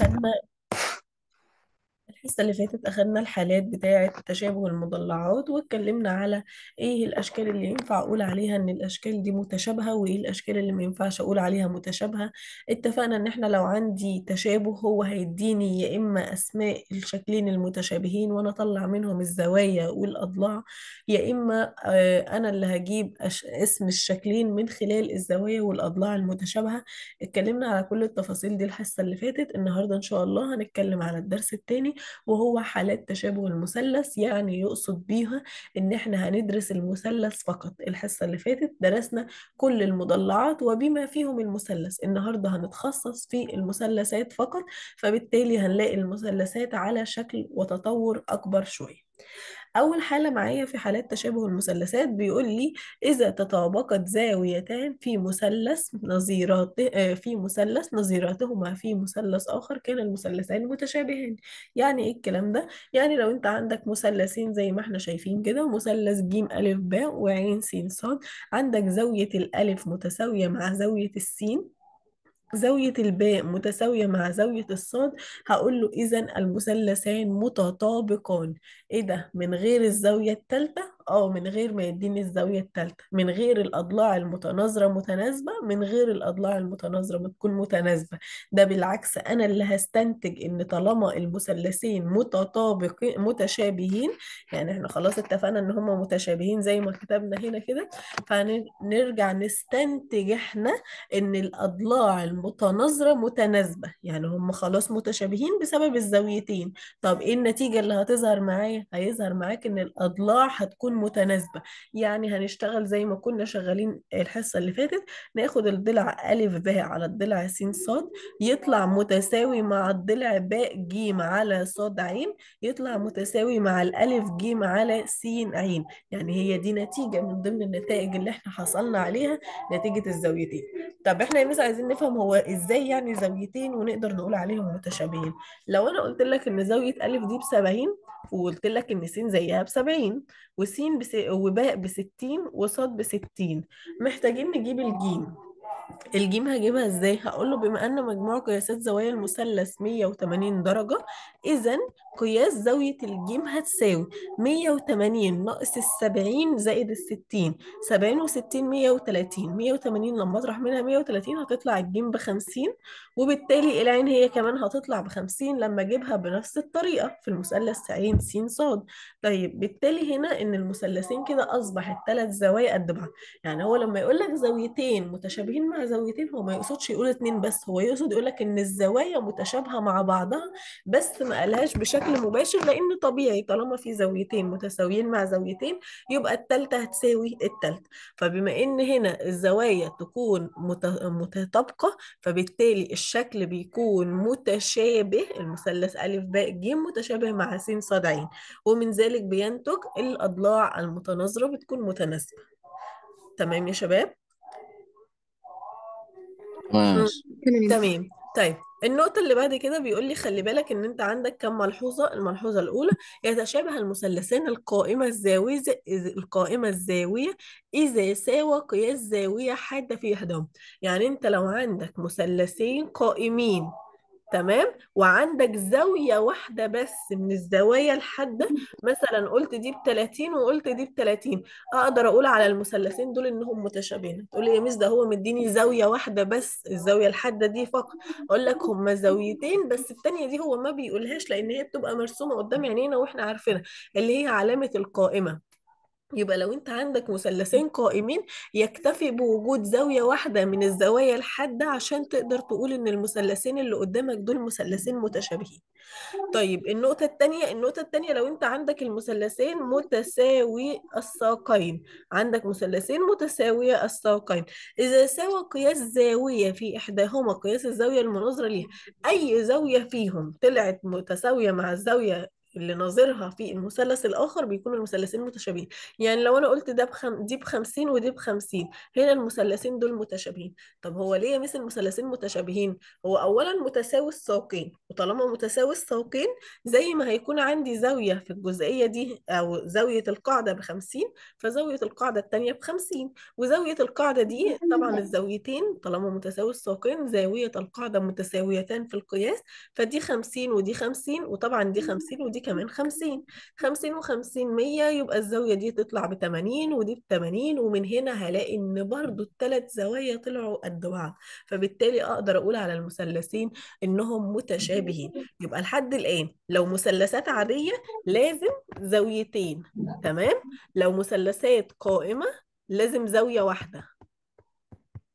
கண்ம الحصة اللي فاتت أخدنا الحالات بتاعة تشابه المضلعات واتكلمنا على إيه الأشكال اللي ينفع أقول عليها إن الأشكال دي متشابهة وإيه الأشكال اللي ما ينفعش أقول عليها متشابهة اتفقنا إن إحنا لو عندي تشابه هو هيديني يا إما أسماء الشكلين المتشابهين وأنا أطلع منهم الزوايا والأضلاع يا إما آه، أنا اللي هجيب اسم الشكلين من خلال الزوايا والأضلاع المتشابهة اتكلمنا على كل التفاصيل دي الحصة اللي فاتت النهاردة إن شاء الله هنتكلم على الدرس التاني وهو حالات تشابه المثلث يعني يقصد بيها إن إحنا هندرس المثلث فقط الحصة اللي فاتت درسنا كل المضلعات وبما فيهم المثلث النهاردة هنتخصص في المثلثات فقط فبالتالي هنلاقي المثلثات على شكل وتطور أكبر شوية أول حالة معايا في حالات تشابه المثلثات بيقول لي إذا تطابقت زاويتان في مثلث نظيرات آه، في مثلث نظيراتهما في مثلث آخر كان المثلثان متشابهين يعني إيه الكلام ده؟ يعني لو أنت عندك مثلثين زي ما إحنا شايفين كده مثلث ج ألف باء وعين س صاد عندك زاوية الألف متساوية مع زاوية السين زاوية الباء متساوية مع زاوية الصاد هقول له إذا المثلثان متطابقان إيه ده من غير الزاوية التالتة اه من غير ما يديني الزاوية التالتة من غير الأضلاع المتناظرة متناسبة من غير الأضلاع المتناظرة ما تكون متناسبة ده بالعكس أنا اللي هستنتج إن طالما المثلثين متطابقين متشابهين يعني احنا خلاص اتفقنا إن هما متشابهين زي ما كتبنا هنا كده فنرجع نستنتج احنا إن الأضلاع المتناظرة متناسبة يعني هما خلاص متشابهين بسبب الزاويتين طب إيه النتيجة اللي هتظهر معايا؟ هيظهر معاك إن الأضلاع هتكون متناسبة يعني هنشتغل زي ما كنا شغالين الحصة اللي فاتت ناخد الضلع ألف باء على الضلع س صاد يطلع متساوي مع الضلع باء ج على صاد عين يطلع متساوي مع الألف ج على س عين يعني هي دي نتيجة من ضمن النتائج اللي احنا حصلنا عليها نتيجة الزاويتين طب احنا يا عايزين نفهم هو ازاي يعني زاويتين ونقدر نقول عليهم متشابهين لو انا قلت لك ان زاوية ا دي ب 70 وقلت لك ان س زيها ب 70 وس 60 بس... وباء ب 60 وصاد ب 60 محتاجين نجيب الجيم الجيم هجيبها ازاي هقول له بما ان مجموع قياسات زوايا المثلث 180 درجه اذا قياس زاويه الجيم هتساوي 180 ناقص ال 70 زائد ال 60 70 و60 130 180 لما اطرح منها 130 هتطلع الجيم ب 50 وبالتالي العين هي كمان هتطلع ب 50 لما اجيبها بنفس الطريقه في المثلث عين س ص طيب بالتالي هنا ان المثلثين كده اصبح الثلاث زوايا قد بعض يعني هو لما يقول لك زاويتين متشابهين مع زاويتين هو ما يقصدش يقول اتنين بس هو يقصد يقول لك ان الزوايا متشابهه مع بعضها بس ما قالهاش بشكل مباشر لان طبيعي طالما في زاويتين متساويين مع زاويتين يبقى الثالثه هتساوي الثالثه فبما ان هنا الزوايا تكون متطابقه فبالتالي الشكل بيكون متشابه المثلث ا ب ج متشابه مع س ص ع ومن ذلك ذلك بينتج الأضلاع المتناظرة بتكون متناسبة تمام يا شباب؟ تمام طيب النقطة اللي بعد كده بيقول لي خلي بالك إن أنت عندك كم ملحوظة، الملحوظة الأولى يتشابه المثلثان القائمة الزاوية القائمة الزاوية إذا ساوى قياس زاوية حادة في إحداهم، يعني أنت لو عندك مثلثين قائمين تمام وعندك زاوية واحدة بس من الزوايا الحادة مثلا قلت دي ب 30 وقلت دي ب 30 اقدر اقول على المثلثين دول انهم متشابهين تقول لي يا ميس ده هو مديني زاوية واحدة بس الزاوية الحادة دي فقط اقول لك هما زاويتين بس الثانية دي هو ما بيقولهاش لان هي بتبقى مرسومة قدام عينينا واحنا عارفينها اللي هي علامة القائمة يبقى لو انت عندك مثلثين قائمين يكتفي بوجود زاوية واحدة من الزوايا الحادة عشان تقدر تقول ان المثلثين اللي قدامك دول مثلثين متشابهين طيب النقطة التانية النقطة التانية لو انت عندك المثلثين متساوي الساقين عندك مثلثين متساوية الساقين اذا ساوى قياس زاوية في احداهما قياس الزاوية المناظرة ليها اي زاوية فيهم طلعت متساوية مع الزاوية اللي ناظرها في المثلث الآخر بيكون المثلثين متشابهين يعني لو أنا قلت ده بخم... دي 50 ودي ب 50 هنا المثلثين دول متشابهين طب هو ليه مثل المثلثين متشابهين هو أولا متساوي الساقين وطالما متساوي الساقين زي ما هيكون عندي زاوية في الجزئية دي أو زاوية القاعدة ب 50 فزاوية القاعدة الثانيه ب 50 وزاوية القاعدة دي طبعا الزاويتين طالما متساوي الساقين زاوية القاعدة متساويتان في القياس فدي 50 ودي 50 وطبعا دي 50 ودي دي كمان 50 50 و50 100 يبقى الزاوية دي تطلع ب 80 ودي ب 80 ومن هنا هلاقي ان برضو الثلاث زوايا طلعوا قد بعض فبالتالي اقدر اقول على المثلثين انهم متشابهين يبقى لحد الان لو مثلثات عادية لازم زاويتين تمام لو مثلثات قائمة لازم زاوية واحدة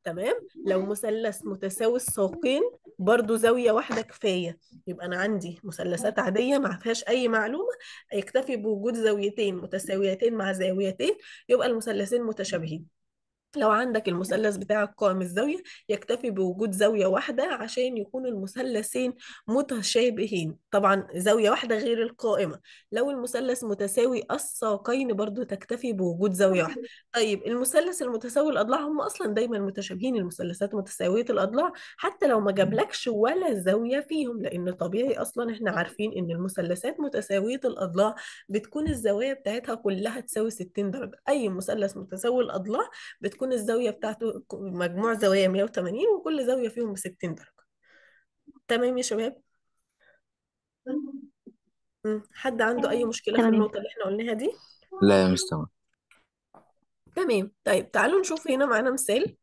تمام لو مثلث متساوي الساقين برضو زاوية واحدة كفاية يبقى أنا عندي مثلثات عادية ما فيهاش أي معلومة يكتفي بوجود زاويتين متساويتين مع زاويتين يبقى المثلثين متشابهين لو عندك المثلث بتاعك قائم الزاوية يكتفي بوجود زاوية واحدة عشان يكون المثلثين متشابهين طبعا زاوية واحدة غير القائمة لو المثلث متساوي الساقين برضو تكتفي بوجود زاوية واحدة طيب المثلث المتساوي الأضلاع هم أصلا دايما متشابهين المثلثات متساوية الأضلاع حتى لو ما جابلكش ولا زاوية فيهم لأن طبيعي أصلا إحنا عارفين إن المثلثات متساوية الأضلاع بتكون الزوايا بتاعتها كلها تساوي 60 درجة أي مثلث متساوي الأضلاع بتكون بتكون الزاوية بتاعته مجموع زوايا 180 وكل زاوية فيهم ب 60 درجة تمام يا شباب حد عنده أي مشكلة في النقطة اللي احنا قلناها دي لا يا مستر تمام طيب تعالوا نشوف هنا معانا مثال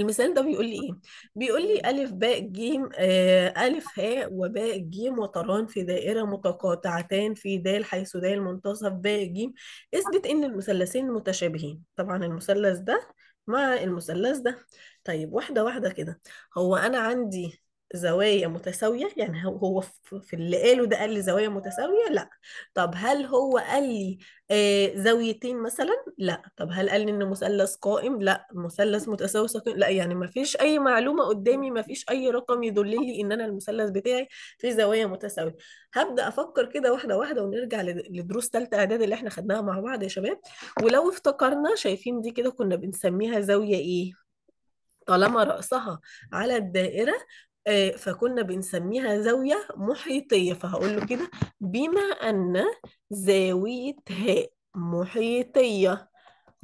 المثال ده بيقول لي ايه بيقول لي الف باء جيم آه، الف هاء وباء جيم وطران في دائره متقاطعتان في دال حيث دال منتصف باء جيم اثبت ان المثلثين متشابهين طبعا المثلث ده مع المثلث ده طيب واحده واحده كده هو انا عندي زوايا متساوية يعني هو في اللي قاله ده قال لي زوايا متساوية لا طب هل هو قال لي آه، زاويتين مثلا لا طب هل قال لي ان مثلث قائم لا مثلث متساوي ساقين لا يعني ما فيش اي معلومة قدامي ما فيش اي رقم يدل لي ان انا المثلث بتاعي في زوايا متساوية هبدأ افكر كده واحدة واحدة ونرجع لدروس ثالثة اعداد اللي احنا خدناها مع بعض يا شباب ولو افتكرنا شايفين دي كده كنا بنسميها زاوية ايه طالما رأسها على الدائرة آه، فكنا بنسميها زاوية محيطية فهقول له كده بما أن زاوية هاء محيطية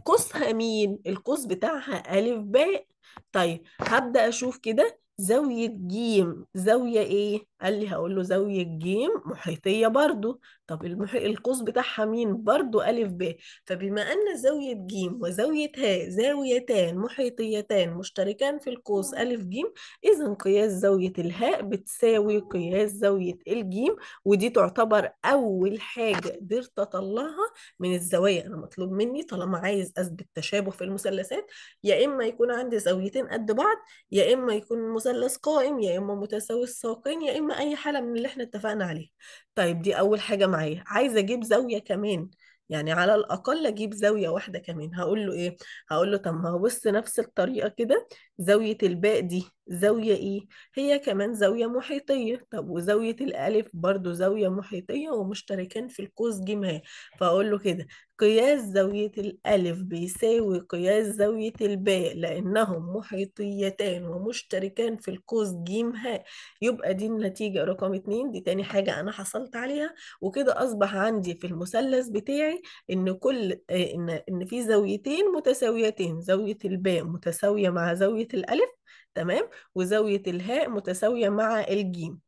قوسها مين؟ القوس بتاعها ألف باء طيب هبدأ أشوف كده زاوية جيم زاوية ايه؟ قال لي هقول له زاوية جيم محيطية برضو طب المحيط القوس بتاعها مين؟ برضو ألف ب فبما أن زاوية جيم وزاوية ه زاويتان محيطيتان مشتركان في القوس ألف جيم إذا قياس زاوية الهاء بتساوي قياس زاوية الجيم ودي تعتبر أول حاجة قدرت أطلعها من الزوايا أنا مطلوب مني طالما عايز أثبت تشابه في المثلثات يا إما يكون عندي زاويتين قد بعض يا إما يكون مثلث قائم يا اما متساوي الساقين يا اما اي حاله من اللي احنا اتفقنا عليه طيب دي اول حاجه معايا عايزه اجيب زاويه كمان يعني على الاقل اجيب زاويه واحده كمان هقول له ايه هقول له طب ما هو بص نفس الطريقه كده زاويه الباء دي زاوية إيه هي كمان زاوية محيطية طب وزاوية الألف برضو زاوية محيطية ومشتركين في القوس جمها فأقول له كده قياس زاوية الألف بيساوي قياس زاوية الباء لأنهم محيطيتان ومشتركان في القوس جيمها يبقى دي النتيجة رقم اتنين دي تاني حاجة أنا حصلت عليها وكده أصبح عندي في المثلث بتاعي إن كل آه، إن إن في زاويتين متساويتين زاوية الباء متساوية مع زاوية الألف تمام وزاوية الهاء متساوية مع الجيم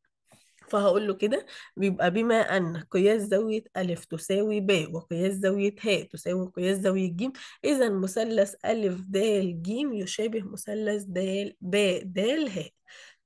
فهقول له كده بيبقى بما أن قياس زاوية ألف تساوي ب وقياس زاوية هاء تساوي قياس زاوية ج إذا مثلث ألف د ج يشابه مثلث د ب د هاء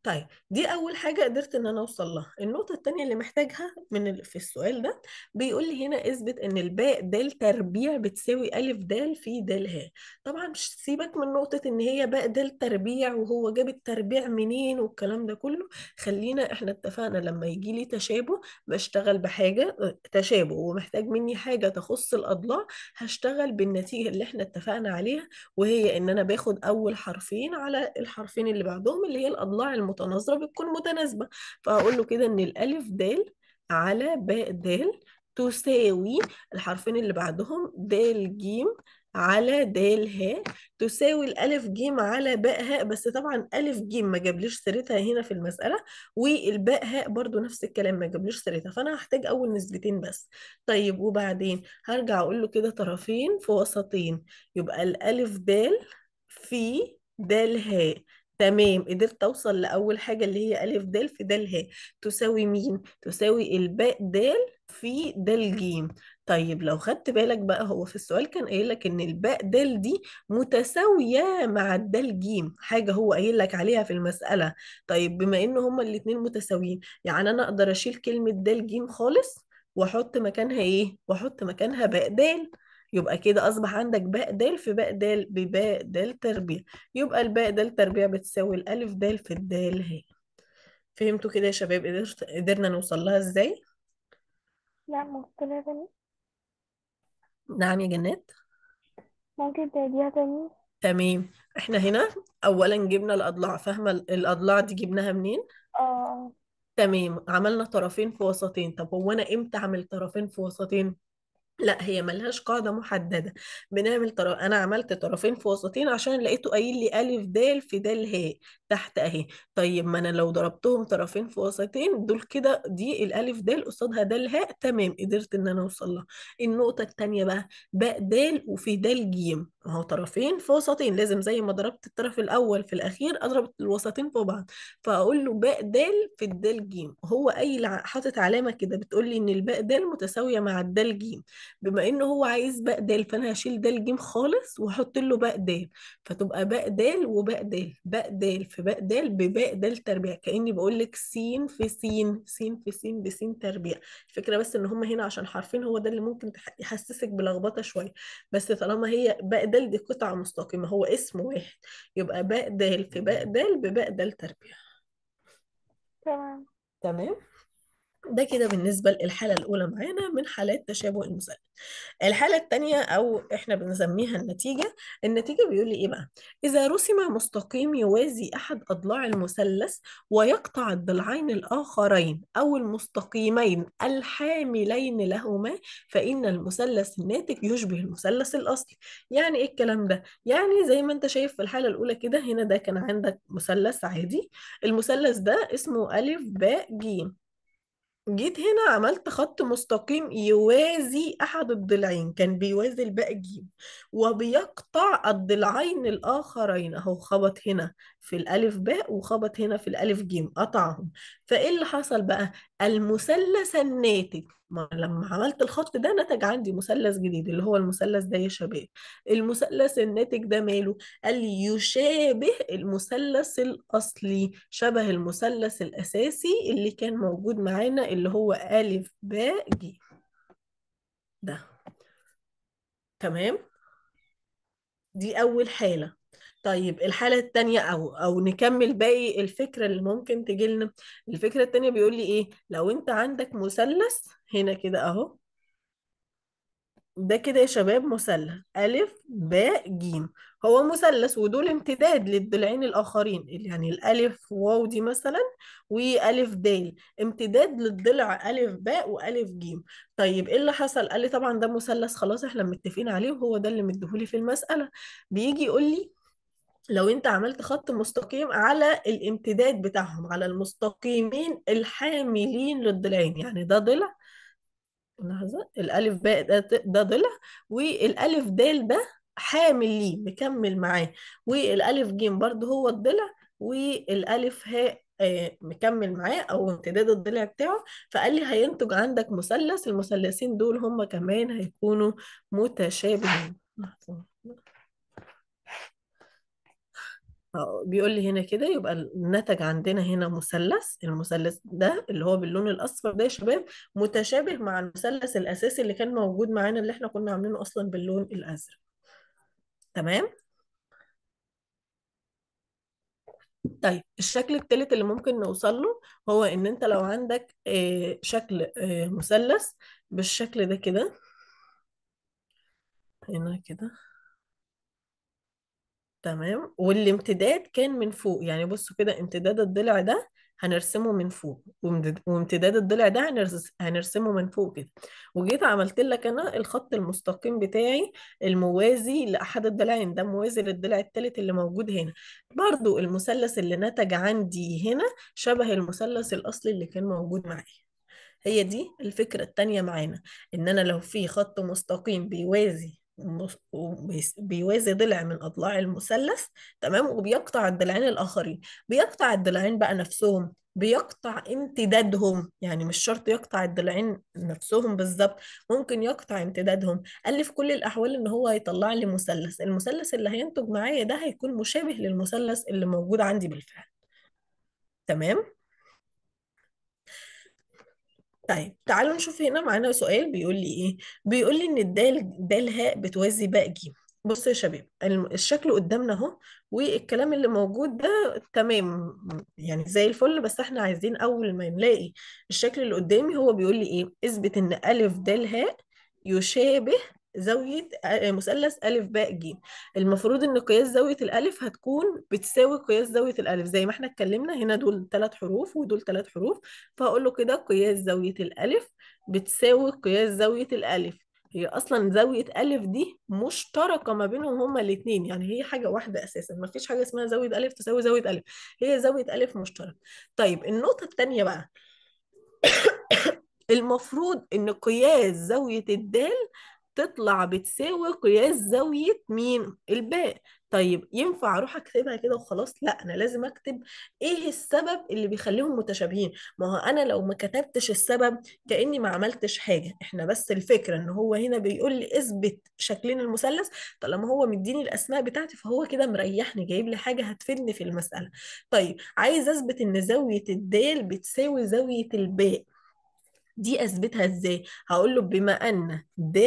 طيب دي اول حاجه قدرت ان انا اوصل لها النقطه الثانيه اللي محتاجها من ال... في السؤال ده بيقول لي هنا اثبت ان الباء د تربيع بتساوي ا د في د ه طبعا مش سيبك من نقطه ان هي باء د تربيع وهو جاب التربيع منين والكلام ده كله خلينا احنا اتفقنا لما يجي لي تشابه بشتغل بحاجه تشابه ومحتاج مني حاجه تخص الاضلاع هشتغل بالنتيجه اللي احنا اتفقنا عليها وهي ان انا باخد اول حرفين على الحرفين اللي بعدهم اللي هي الاضلاع الم... متناظرة بتكون متناسبة فهقول له كده إن الألف دال على باء دال تساوي الحرفين اللي بعدهم دال جيم على دال ه تساوي الألف جيم على باء هاء بس طبعا ألف جيم ما جابليش سيرتها هنا في المسألة والباء هاء برضو نفس الكلام ما جابليش سيرتها فأنا هحتاج أول نسبتين بس طيب وبعدين هرجع أقول له كده طرفين في وسطين يبقى الألف دال في دال هاء تمام قدرت اوصل لاول حاجه اللي هي الف د في د ه تساوي مين تساوي الباء د في د ج طيب لو خدت بالك بقى هو في السؤال كان قايل لك ان الباء د دي متساويه مع د ج حاجه هو قايل لك عليها في المساله طيب بما ان هما الاتنين متساويين يعني انا اقدر اشيل كلمه د ج خالص واحط مكانها ايه واحط مكانها باء د يبقى كده أصبح عندك باء دال في باء دال بباء دال تربيع يبقى الباء دال تربيع بتساوي الألف دال في الدال هي فهمتوا كده يا شباب قدرت قدرنا نوصل لها ازاي؟ لا ممكن يا نعم يا جنات ممكن تعيديها تاني تمام احنا هنا اولا جبنا الاضلاع فاهمه الاضلاع دي جبناها منين اه تمام عملنا طرفين في وسطين طب هو انا امتى اعمل طرفين في وسطين لا هي ملهاش قاعدة محددة بنعمل طرف أنا عملت طرفين في وسطين عشان لقيته قايل لي ألف دال في دال هاء تحت أهي طيب ما أنا لو ضربتهم طرفين في وسطين دول كده دي الألف دال قصادها دال هاء تمام قدرت إن أنا أوصل لها النقطة التانية بقى باء دال وفي دال جيم أهو طرفين في وسطين لازم زي ما ضربت الطرف الأول في الأخير أضرب الوسطين في بعض فأقول له باء دال في الدال جيم هو قايل حاطط علامة كده بتقول لي إن الباء دال متساوية مع الدال جيم بما انه هو عايز باء دال فانا هشيل د ج خالص واحط له باء دال فتبقى باء دال وباء دال باء دال في باء دال بباء دال تربيع كاني بقول لك سين في سين سين في سين بسين تربيع الفكره بس ان هم هنا عشان حرفين هو ده اللي ممكن يحسسك بلخبطه شويه بس طالما هي باء دال دي قطعه مستقيمه هو اسم واحد يبقى باء دال في باء دال بباء دال تربيع تمام تمام ده كده بالنسبة للحالة الأولى معانا من حالات تشابه المثلث. الحالة الثانية أو إحنا بنسميها النتيجة، النتيجة بيقول لي إيه بقى؟ إذا رسم مستقيم يوازي أحد أضلاع المثلث ويقطع الضلعين الآخرين أو المستقيمين الحاملين لهما فإن المثلث الناتج يشبه المثلث الأصلي. يعني إيه الكلام ده؟ يعني زي ما أنت شايف في الحالة الأولى كده هنا ده كان عندك مثلث عادي، المثلث ده اسمه أ ب ج جيت هنا عملت خط مستقيم يوازي أحد الضلعين كان بيوازي الباقي وبيقطع الضلعين الآخرين أهو خبط هنا في الألف باء وخبط هنا في الألف جيم قطعهم فإيه اللي حصل بقى؟ المثلث الناتج ما لما عملت الخط ده نتج عندي مثلث جديد اللي هو المثلث ده يا شباب المثلث الناتج ده ماله؟ قال لي يشابه المثلث الأصلي شبه المثلث الأساسي اللي كان موجود معانا اللي هو ألف باء جيم ده تمام؟ دي أول حالة طيب الحالة التانية أو أو نكمل باقي الفكرة اللي ممكن تجيلنا الفكرة التانية بيقول لي إيه لو أنت عندك مثلث هنا كده أهو ده كده يا شباب مثلث ألف باء جيم هو مثلث ودول امتداد للضلعين الآخرين يعني الألف واو دي مثلا وألف دال امتداد للضلع ألف باء وألف جيم طيب إيه اللي حصل؟ قال لي طبعا ده مثلث خلاص إحنا متفقين عليه وهو ده اللي مديهولي في المسألة بيجي يقول لي لو انت عملت خط مستقيم على الامتداد بتاعهم على المستقيمين الحاملين للضلعين يعني ده ضلع لحظة الألف باء ده ده ضلع والألف دال ده حامل ليه مكمل معاه والألف جيم برضه هو الضلع والألف هاء آه، مكمل معاه او امتداد الضلع بتاعه فقال لي هينتج عندك مثلث المثلثين دول هم كمان هيكونوا متشابهين آه، بيقول لي هنا كده يبقى النتج عندنا هنا مثلث المثلث ده اللي هو باللون الاصفر ده يا شباب متشابه مع المثلث الاساسي اللي كان موجود معانا اللي احنا كنا عاملينه اصلا باللون الازرق تمام طيب الشكل التالت اللي ممكن نوصل له هو ان انت لو عندك آه، شكل آه، مثلث بالشكل ده كده هنا كده تمام والامتداد كان من فوق يعني بصوا كده امتداد الضلع ده هنرسمه من فوق وامتداد الضلع ده هنرسمه من فوق كده وجيت عملت لك انا الخط المستقيم بتاعي الموازي لاحد الضلعين ده موازي للضلع الثالث اللي موجود هنا برضو المثلث اللي نتج عندي هنا شبه المثلث الاصلي اللي كان موجود معايا هي دي الفكرة الثانيه معانا ان انا لو في خط مستقيم بيوازي بيوازي ضلع من أضلاع المثلث تمام وبيقطع الضلعين الآخرين بيقطع الضلعين بقى نفسهم بيقطع امتدادهم يعني مش شرط يقطع الضلعين نفسهم بالظبط ممكن يقطع امتدادهم قال لي في كل الأحوال إن هو هيطلع لي مثلث المثلث اللي هينتج معايا ده هيكون مشابه للمثلث اللي موجود عندي بالفعل تمام طيب تعالوا نشوف هنا معانا سؤال بيقول لي ايه بيقول لي ان الدال دال هاء بتوازي باء جيم بصوا يا شباب الشكل قدامنا اهو والكلام اللي موجود ده تمام يعني زي الفل بس احنا عايزين اول ما نلاقي الشكل اللي قدامي هو بيقول لي ايه اثبت ان ا د ه يشابه زاوية آه، مثلث أ ب ج المفروض إن قياس زاوية الألف هتكون بتساوي قياس زاوية الألف زي ما احنا اتكلمنا هنا دول ثلاث حروف ودول ثلاث حروف فهقول له كده قياس زاوية الألف بتساوي قياس زاوية الألف هي اصلا زاويه الف دي مشتركه ما بينهم هما الاتنين يعني هي حاجه واحده اساسا ما فيش حاجه اسمها زاويه الف تساوي زاويه الف هي زاويه الف مشتركه طيب النقطه الثانيه بقى المفروض ان قياس زاويه الدال تطلع بتساوي قياس زاوية مين الباء طيب ينفع اروح اكتبها كده وخلاص لا انا لازم اكتب ايه السبب اللي بيخليهم متشابهين ما هو انا لو ما كتبتش السبب كاني ما عملتش حاجه احنا بس الفكره ان هو هنا بيقول لي اثبت شكلين المثلث طالما هو مديني الاسماء بتاعتي فهو كده مريحني جايب لي حاجه هتفيدني في المساله طيب عايز اثبت ان زاويه الدال بتساوي زاويه الباء دي اثبتها ازاي هقول له بما ان د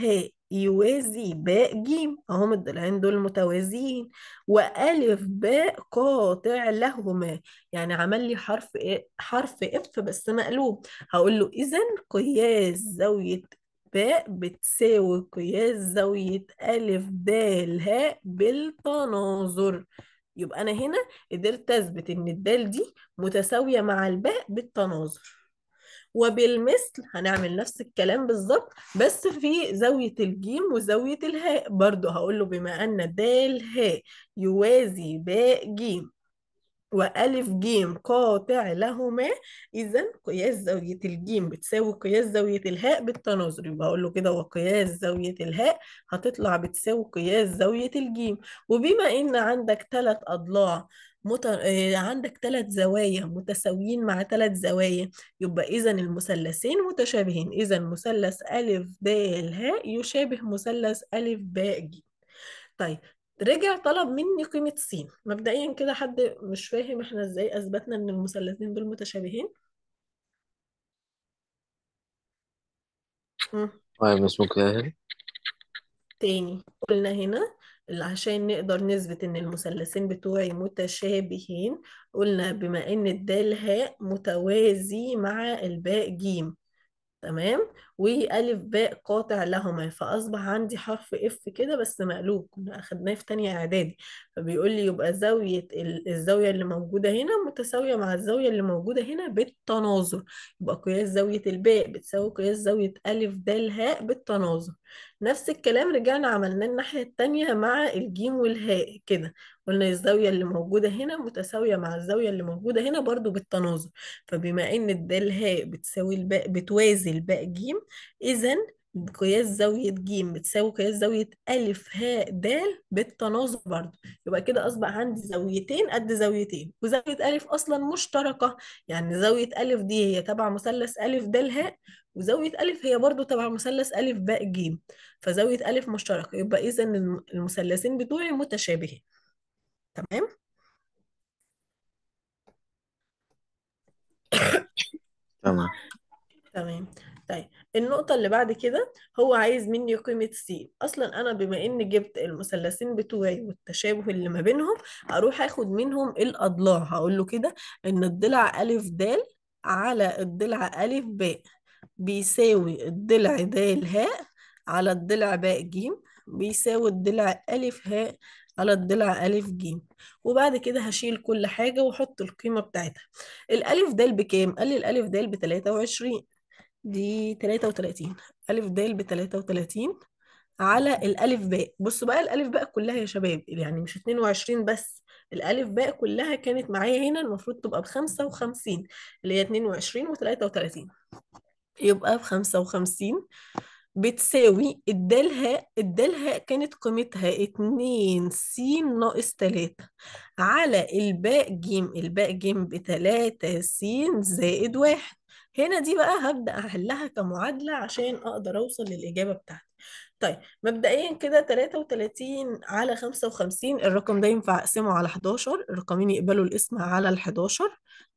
ه يوازي باء ج اهم الضلعين دول متوازيين والف باء قاطع لهما يعني عمل لي حرف إيه؟ حرف اف بس مقلوب هقول له اذا قياس زاويه باء بتساوي قياس زاويه الف د ه بالتناظر يبقى انا هنا قدرت اثبت ان الدال دي متساويه مع الباء بالتناظر وبالمثل هنعمل نفس الكلام بالظبط بس في زاوية الجيم وزاوية الهاء برضو هقول له بما أن دال هاء يوازي باء جيم وألف جيم قاطع لهما إذا قياس زاوية الجيم بتساوي قياس زاوية الهاء بالتناظر يبقى أقول له كده وقياس زاوية الهاء هتطلع بتساوي قياس زاوية الجيم وبما إن عندك ثلاث أضلاع مت... آه، عندك ثلاث زوايا متساويين مع ثلاث زوايا يبقى إذا المثلثين متشابهين إذا مثلث ألف ب ه يشابه مثلث ألف باء ج طيب رجع طلب مني قيمة س مبدئيا كده حد مش فاهم احنا ازاي اثبتنا ان المثلثين دول متشابهين مم. طيب اسمك يا تاني قلنا هنا عشان نقدر نثبت ان المثلثين بتوعي متشابهين قلنا بما ان الدال هاء متوازي مع الباء جيم تمام وألف باء قاطع لهما فأصبح عندي حرف اف كده بس مقلوب كنا أخدناه في تانية إعدادي فبيقول لي يبقى زاوية الزاوية اللي موجودة هنا متساوية مع الزاوية اللي موجودة هنا بالتناظر يبقى قياس زاوية الباء بتساوي قياس زاوية ألف دال هاء بالتناظر نفس الكلام رجعنا عملناه الناحية التانية مع الجيم والهاء كده قلنا الزاوية اللي موجودة هنا متساوية مع الزاوية اللي موجودة هنا برضو بالتناظر فبما ان الدال هاء بتساوي الباء بتوازي الباء جيم إذا قياس زاوية ج بتساوي قياس زاوية أ ه د بالتناظر برضه يبقى كده أصبح عندي زاويتين قد زاويتين وزاوية أ أصلا مشتركة يعني زاوية أ دي هي تبع مثلث أ د هاء وزاوية أ هي برضه تبع مثلث أ ب ج فزاوية أ مشتركة يبقى إذا المثلثين بتوعي متشابهين تمام؟ تمام تمام طيب النقطة اللي بعد كده هو عايز مني قيمة سي أصلا أنا بما إن جبت المثلثين بتوعي والتشابه اللي ما بينهم هروح آخد منهم الأضلاع هقول له كده إن الضلع أ د على الضلع أ ب بيساوي الضلع د ه على الضلع ب ج بيساوي الضلع أ ه على الضلع أ ج وبعد كده هشيل كل حاجة وأحط القيمة بتاعتها الألف د بكام؟ قال لي الألف د بتلاتة وعشرين دي 33 ألف دال ب 33 على الألف باء بصوا بقى الألف باء كلها يا شباب يعني مش 22 بس الألف باء كلها كانت معايا هنا المفروض تبقى بخمسة وخمسين اللي هي 22 و33 يبقى ب ب55 بتساوي الدال هاء الدال هاء كانت قيمتها 2 س ناقص 3 على الباء ج الباء ج ب 3 س زائد 1 هنا دي بقى هبدأ أحلها كمعادلة عشان أقدر أوصل للإجابة بتاعتي طيب مبدئيا كده 33 على 55 الرقم ده ينفع أقسمه على 11 الرقمين يقبلوا القسمة على ال 11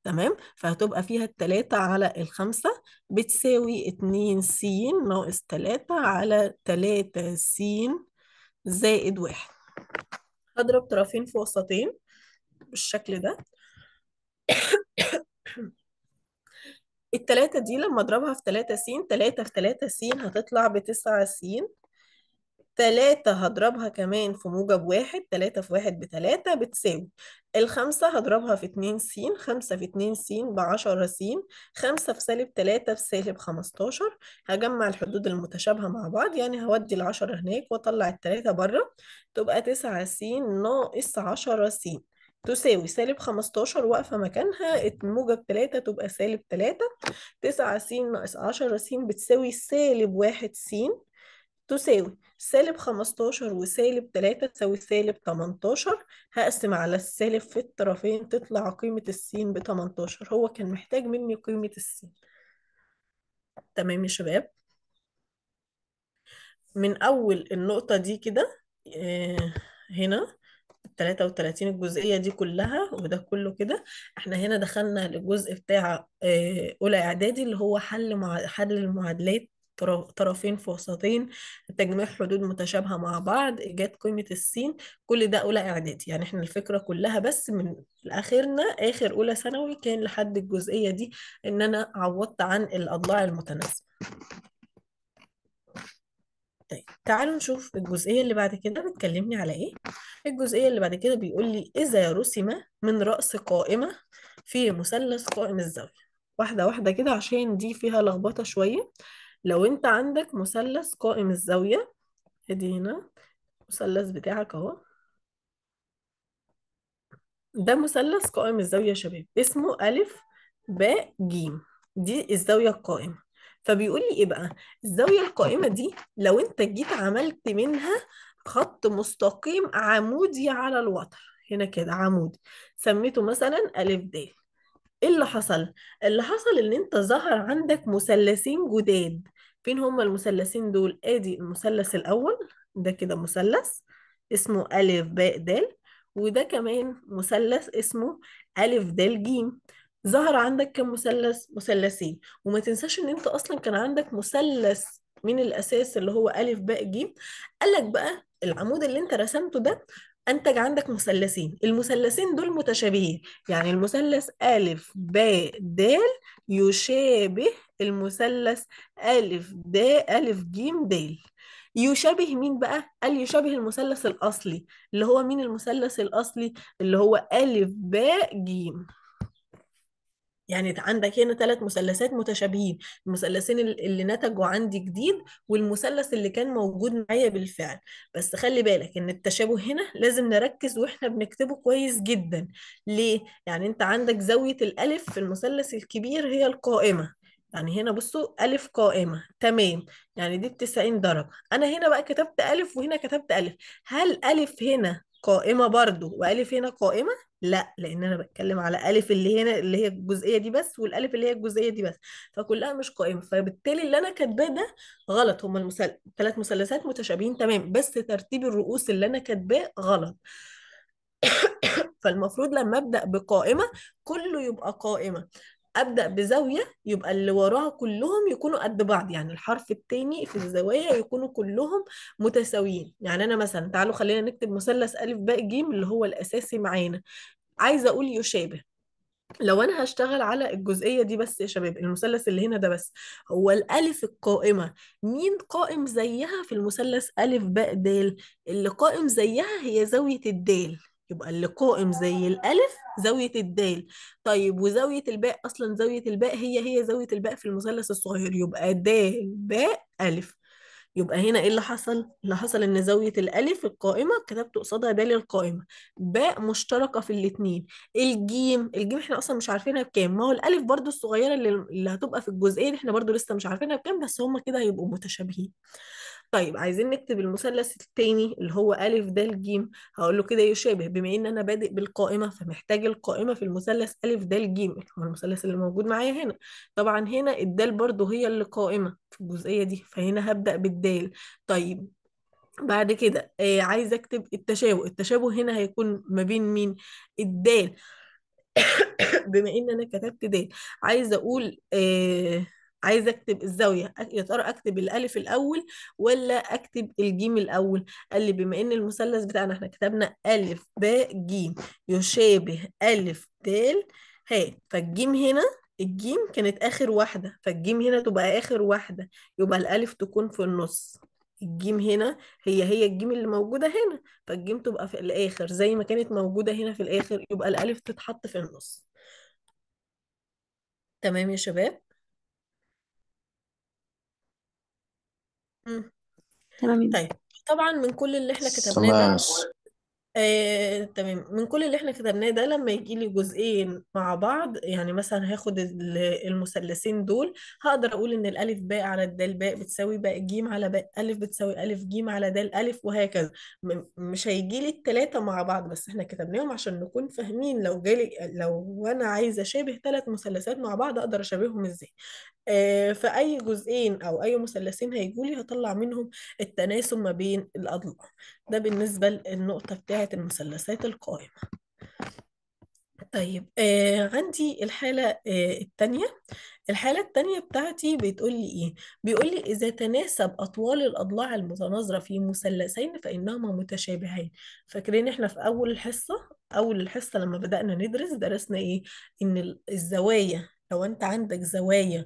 تمام فهتبقى فيها 3 على 5 بتساوي 2 س ناقص 3 على 3 س زائد 1 هضرب طرفين في وسطين بالشكل ده التلاتة دي لما اضربها في تلاتة س تلاتة في تلاتة س هتطلع بتسعة س تلاتة هضربها كمان في موجب واحد تلاتة في واحد بتلاتة بتساوي الخمسة هضربها في اتنين س خمسة في اتنين س بعشرة س خمسة في سالب تلاتة في سالب خمستاشر هجمع الحدود المتشابهة مع بعض يعني هودي العشرة هناك واطلع التلاتة بره تبقى تسعة س ناقص عشرة س تساوي سالب 15 واقفة مكانها الموجب 3 تبقى سالب 3 9 س ناقص 10 س بتساوي سالب 1 س تساوي سالب 15 وسالب 3 تساوي سالب 18 هقسم على السالب في الطرفين تطلع قيمة الس ب 18 هو كان محتاج مني قيمة الس تمام يا شباب من أول النقطة دي كده آه، هنا 33 الجزئية دي كلها وده كله كده احنا هنا دخلنا للجزء بتاع آه، أولى إعدادي اللي هو حل مع حل المعادلات طرفين في وسطين تجميع حدود متشابهة مع بعض إيجاد قيمة السين كل ده أولى إعدادي يعني إحنا الفكرة كلها بس من آخرنا آخر أولى ثانوي كان لحد الجزئية دي إن أنا عوضت عن الأضلاع المتناسبة طيب تعالوا نشوف الجزئية اللي بعد كده بتكلمني على إيه الجزئية اللي بعد كده بيقول لي إذا رسم من رأس قائمة في مثلث قائم الزاوية واحدة واحدة كده عشان دي فيها لخبطة شوية لو أنت عندك مثلث قائم الزاوية ادي هنا المثلث بتاعك أهو ده مثلث قائم الزاوية يا شباب اسمه أ ب ج دي الزاوية القائمة فبيقول لي ايه بقى الزاويه القائمه دي لو انت جيت عملت منها خط مستقيم عمودي على الوتر هنا كده عمودي سميته مثلا الف د ايه اللي حصل اللي حصل ان انت ظهر عندك مثلثين جداد فين هما المثلثين دول ادي المثلث الاول ده كده مثلث اسمه ألف باء دال وده كمان مثلث اسمه ألف دال جيم ظهر عندك كم مثلث مثلثين وما تنساش ان انت اصلا كان عندك مثلث من الاساس اللي هو الف باء ج قالك بقى العمود اللي انت رسمته ده انتج عندك مثلثين المثلثين دول متشابهين يعني المثلث الف باء د يشابه المثلث الف د الف ج د يشابه مين بقى؟ قال يشابه المثلث الأصلي اللي هو مين المثلث الأصلي اللي هو ألف باء ج يعني عندك هنا ثلاث مثلثات متشابهين المثلثين اللي نتجوا عندي جديد والمثلث اللي كان موجود معايا بالفعل بس خلي بالك ان التشابه هنا لازم نركز واحنا بنكتبه كويس جدا ليه يعني انت عندك زاوية الالف في المثلث الكبير هي القائمة يعني هنا بصوا ألف قائمة تمام يعني دي التسعين درجة أنا هنا بقى كتبت ألف وهنا كتبت ألف هل ألف هنا قائمة برضو وألف هنا قائمة لا لان انا بتكلم على الف اللي هنا اللي هي الجزئيه دي بس والالف اللي هي الجزئيه دي بس فكلها مش قائمه فبالتالي اللي انا كاتباه ده غلط هما المثلث ثلاث مثلثات متشابهين تمام بس ترتيب الرؤوس اللي انا كاتباه غلط فالمفروض لما ابدا بقائمه كله يبقى قائمه ابدا بزاويه يبقى اللي وراها كلهم يكونوا قد بعض يعني الحرف الثاني في الزوايا يكونوا كلهم متساويين يعني انا مثلا تعالوا خلينا نكتب مثلث الف باء ج اللي هو الاساسي معانا عايزه اقول يشابه لو انا هشتغل على الجزئيه دي بس يا شباب المثلث اللي هنا ده بس هو الالف القائمه مين قائم زيها في المثلث الف باء د اللي قائم زيها هي زاويه الدال يبقى القائم زي الألف زاوية الدال طيب وزاوية الباء أصلا زاوية الباء هي هي زاوية الباء في المثلث الصغير يبقى دال باء ألف يبقى هنا ايه اللي حصل؟ اللي حصل ان زاوية الألف القائمة كتبت قصادها دال القائمة باء مشتركة في الاتنين الجيم الجيم احنا أصلا مش عارفينها بكام ما هو الألف برضو الصغيرة اللي, هتبقى في الجزئين احنا برضو لسه مش عارفينها بكام بس هما كده هيبقوا متشابهين طيب عايزين نكتب المثلث التاني اللي هو أ د ج هقول له كده يشابه بما إن أنا بادئ بالقائمة فمحتاج القائمة في المثلث أ د ج اللي هو المثلث اللي موجود معايا هنا طبعا هنا الدال برضو هي اللي قائمة في الجزئية دي فهنا هبدأ بالدال طيب بعد كده آه عايزه اكتب التشابه التشابه هنا هيكون ما بين مين الدال بما ان انا كتبت دال عايزه اقول آه عايزه اكتب الزاويه يا ترى اكتب الالف الاول ولا اكتب الجيم الاول قال لي بما ان المثلث بتاعنا احنا كتبنا الف ب جيم يشابه الف دال ه فالجيم هنا الجيم كانت اخر واحده فالجيم هنا تبقى اخر واحده يبقى الالف تكون في النص الجيم هنا هي هي الجيم اللي موجودة هنا فالجيم تبقى في الآخر زي ما كانت موجودة هنا في الآخر يبقى الألف تتحط في النص تمام يا شباب تمام طيب طبعا من كل اللي احنا كتبناه ده آه، تمام من كل اللي احنا كتبناه ده لما يجي لي جزئين مع بعض يعني مثلا هاخد المثلثين دول هقدر اقول ان الالف باء على الدال باء بتساوي باء جيم على باء الف بتساوي الف جيم على دال الف وهكذا مش هيجي لي التلاتة مع بعض بس احنا كتبناهم عشان نكون فاهمين لو جالي لو انا عايزة اشابه ثلاث مثلثات مع بعض اقدر اشابههم ازاي آه، فأي جزئين أو أي مثلثين هيجولي هطلع منهم التناسب ما بين الأضلاع ده بالنسبة للنقطة بتاعة المثلثات القائمة طيب آه عندي الحالة آه التانية الحالة التانية بتاعتي بتقول لي إيه؟ بيقول لي إذا تناسب أطوال الأضلاع المتناظرة في مثلثين فإنهما متشابهين فاكرين إحنا في أول الحصة أول الحصة لما بدأنا ندرس درسنا إيه؟ إن الزوايا لو أنت عندك زوايا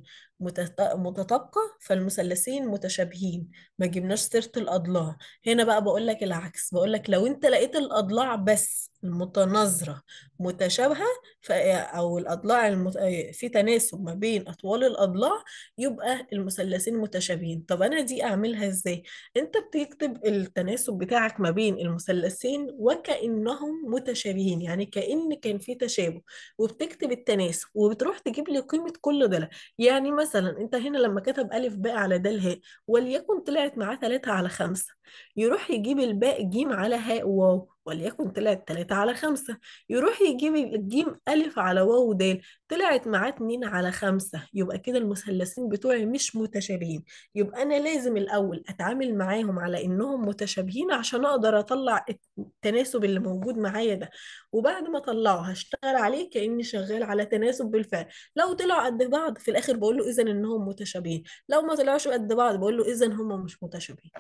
متطابقة فالمثلثين متشابهين ما جبناش سيرة الأضلاع هنا بقى بقول لك العكس بقول لك لو أنت لقيت الأضلاع بس المتناظرة متشابهة آه، أو الأضلاع المت... آه، في تناسب ما بين أطوال الأضلاع يبقى المثلثين متشابهين طب أنا دي أعملها إزاي؟ أنت بتكتب التناسب بتاعك ما بين المثلثين وكأنهم متشابهين يعني كأن كان في تشابه وبتكتب التناسب وبتروح تجيب لي قيمة كل ضلع يعني مثلا مثلا انت هنا لما كتب الف باء على دال هاء وليكن طلعت معاه ثلاثة على خمسة يروح يجيب الباء جيم على هاء واو وليكن طلعت تلاتة على خمسة يروح يجيب الجيم ألف على واو دال طلعت معاه اتنين على خمسة يبقى كده المثلثين بتوعي مش متشابهين يبقى أنا لازم الأول أتعامل معاهم على إنهم متشابهين عشان أقدر أطلع التناسب اللي موجود معايا ده وبعد ما أطلعه هشتغل عليه كأني شغال على تناسب بالفعل لو طلعوا قد بعض في الآخر بقول له إذا إنهم متشابهين لو ما طلعوش قد بعض بقول له إذا هم مش متشابهين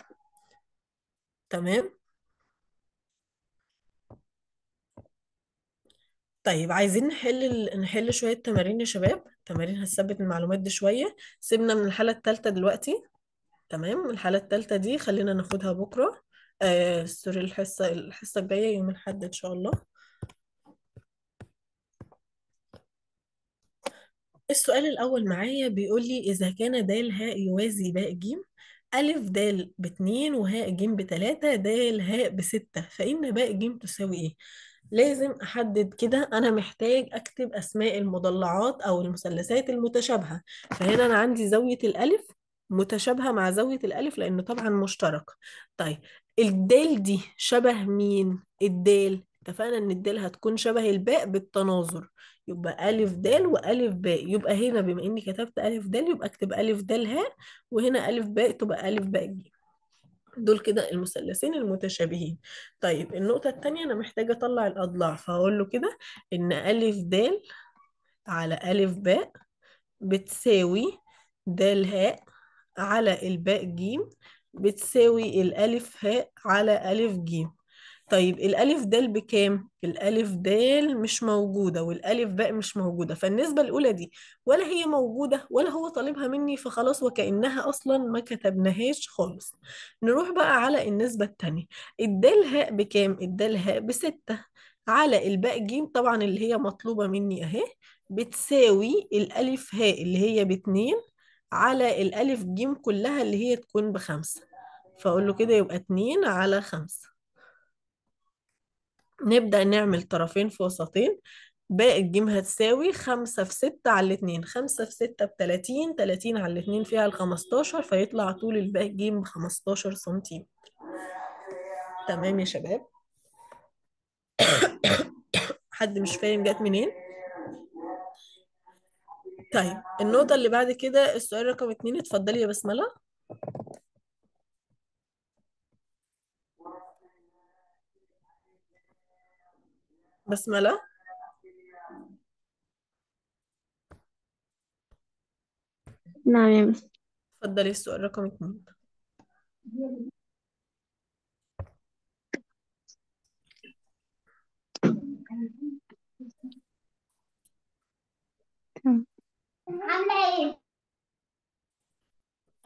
تمام طيب عايزين نحل ال... نحل شوية تمارين يا شباب تمارين هتثبت المعلومات دي شوية سيبنا من الحالة التالتة دلوقتي تمام الحالة التالتة دي خلينا ناخدها بكرة آه سوري الحصة الحصة الجاية يوم الأحد إن شاء الله السؤال الأول معايا بيقول لي إذا كان د هاء يوازي باء ج أ د باتنين وهاء ج بتلاتة د هاء بستة فإن باء ج تساوي إيه؟ لازم أحدد كده أنا محتاج أكتب أسماء المضلعات أو المثلثات المتشابهة فهنا أنا عندي زاوية الألف متشابهة مع زاوية الألف لأن طبعا مشتركة طيب الدال دي شبه مين؟ الدال اتفقنا إن الدال هتكون شبه الباء بالتناظر يبقى ألف دال وألف باء يبقى هنا بما إني كتبت ألف دال يبقى أكتب ألف دال ها وهنا ألف باء تبقى ألف باء جيم دول كده المثلثين المتشابهين طيب النقطة التانية أنا محتاجة أطلع الأضلاع فهقول له كده إن أ د على أ ب بتساوي د ه على الباء ج بتساوي الألف هاء على ألف جيم طيب الألف دال بكام؟ الألف دال مش موجودة والألف باء مش موجودة فالنسبة الأولى دي ولا هي موجودة ولا هو طالبها مني فخلاص وكأنها أصلا ما كتبناهاش خالص نروح بقى على النسبة التانية الدال هاء بكام؟ الدال هاء بستة على الباء جيم طبعا اللي هي مطلوبة مني أهي بتساوي الألف هاء اللي هي باتنين على الألف جيم كلها اللي هي تكون بخمسة فأقول له كده يبقى اتنين على خمسة نبدأ نعمل طرفين في وسطين باقي الجيم هتساوي خمسة في ستة على الاتنين خمسة في ستة بتلاتين تلاتين على الاتنين فيها الخمستاشر فيطلع طول الباقي الجيم بخمستاشر سنتيمتر تمام يا شباب حد مش فاهم جت منين طيب النقطة اللي بعد كده السؤال رقم اتنين اتفضلي يا بسملة بسملة نعم يا مس اتفضلي السؤال رقم اتنين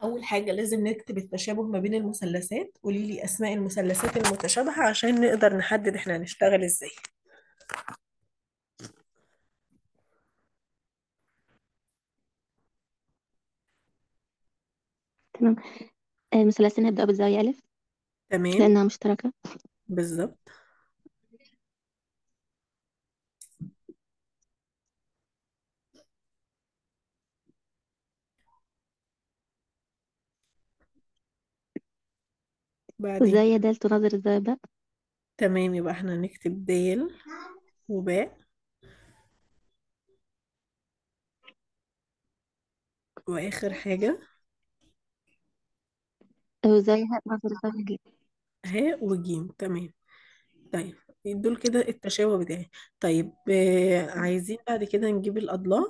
أول حاجة لازم نكتب التشابه ما بين المثلثات قولي لي أسماء المثلثات المتشابهة عشان نقدر نحدد احنا هنشتغل ازاي تمام آه، مثلثين هيبدأوا بالزاوية ألف تمام لأنها مشتركة بالظبط بعدين والزاوية د تناظر الزاوية ب تمام يبقى احنا نكتب د وباء وآخر حاجة وزي هبقى وجيم تمام طيب دول كده التشابه بتاعي طيب آه، عايزين بعد كده نجيب الأضلاع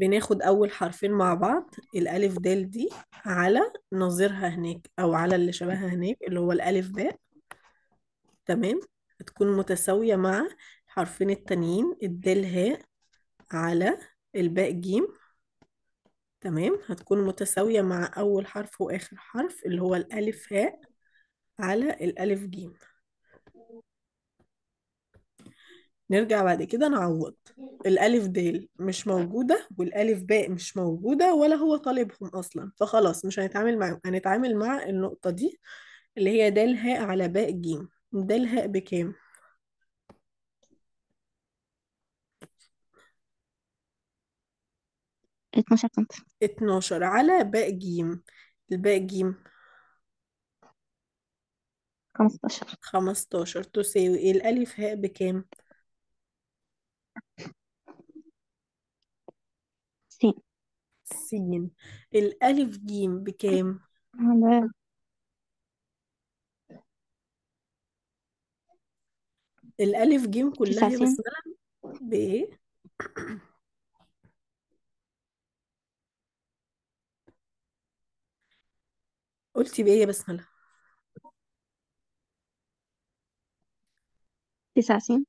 بناخد أول حرفين مع بعض الألف دال دي على نظيرها هناك أو على اللي شبهها هناك اللي هو الألف باء تمام هتكون متساوية مع الحرفين التانيين الدال هاء على الباء جيم تمام هتكون متساوية مع أول حرف وآخر حرف اللي هو الألف هاء على الألف جيم نرجع بعد كده نعوض الألف دال مش موجودة والألف باء مش موجودة ولا هو طالبهم أصلا فخلاص مش هنتعامل معاهم هنتعامل مع النقطة دي اللي هي دال هاء على باء جيم دال هاء بكام؟ اتناشر كنت 12 على باء جيم الباء جيم خمستاشر 15 تساوي الألف هاء بكام؟ سين الألف جيم بكام؟ الألف جيم كلها بس مثلا بإيه؟ قلتي بإيه يا بسملة؟ تسعة سين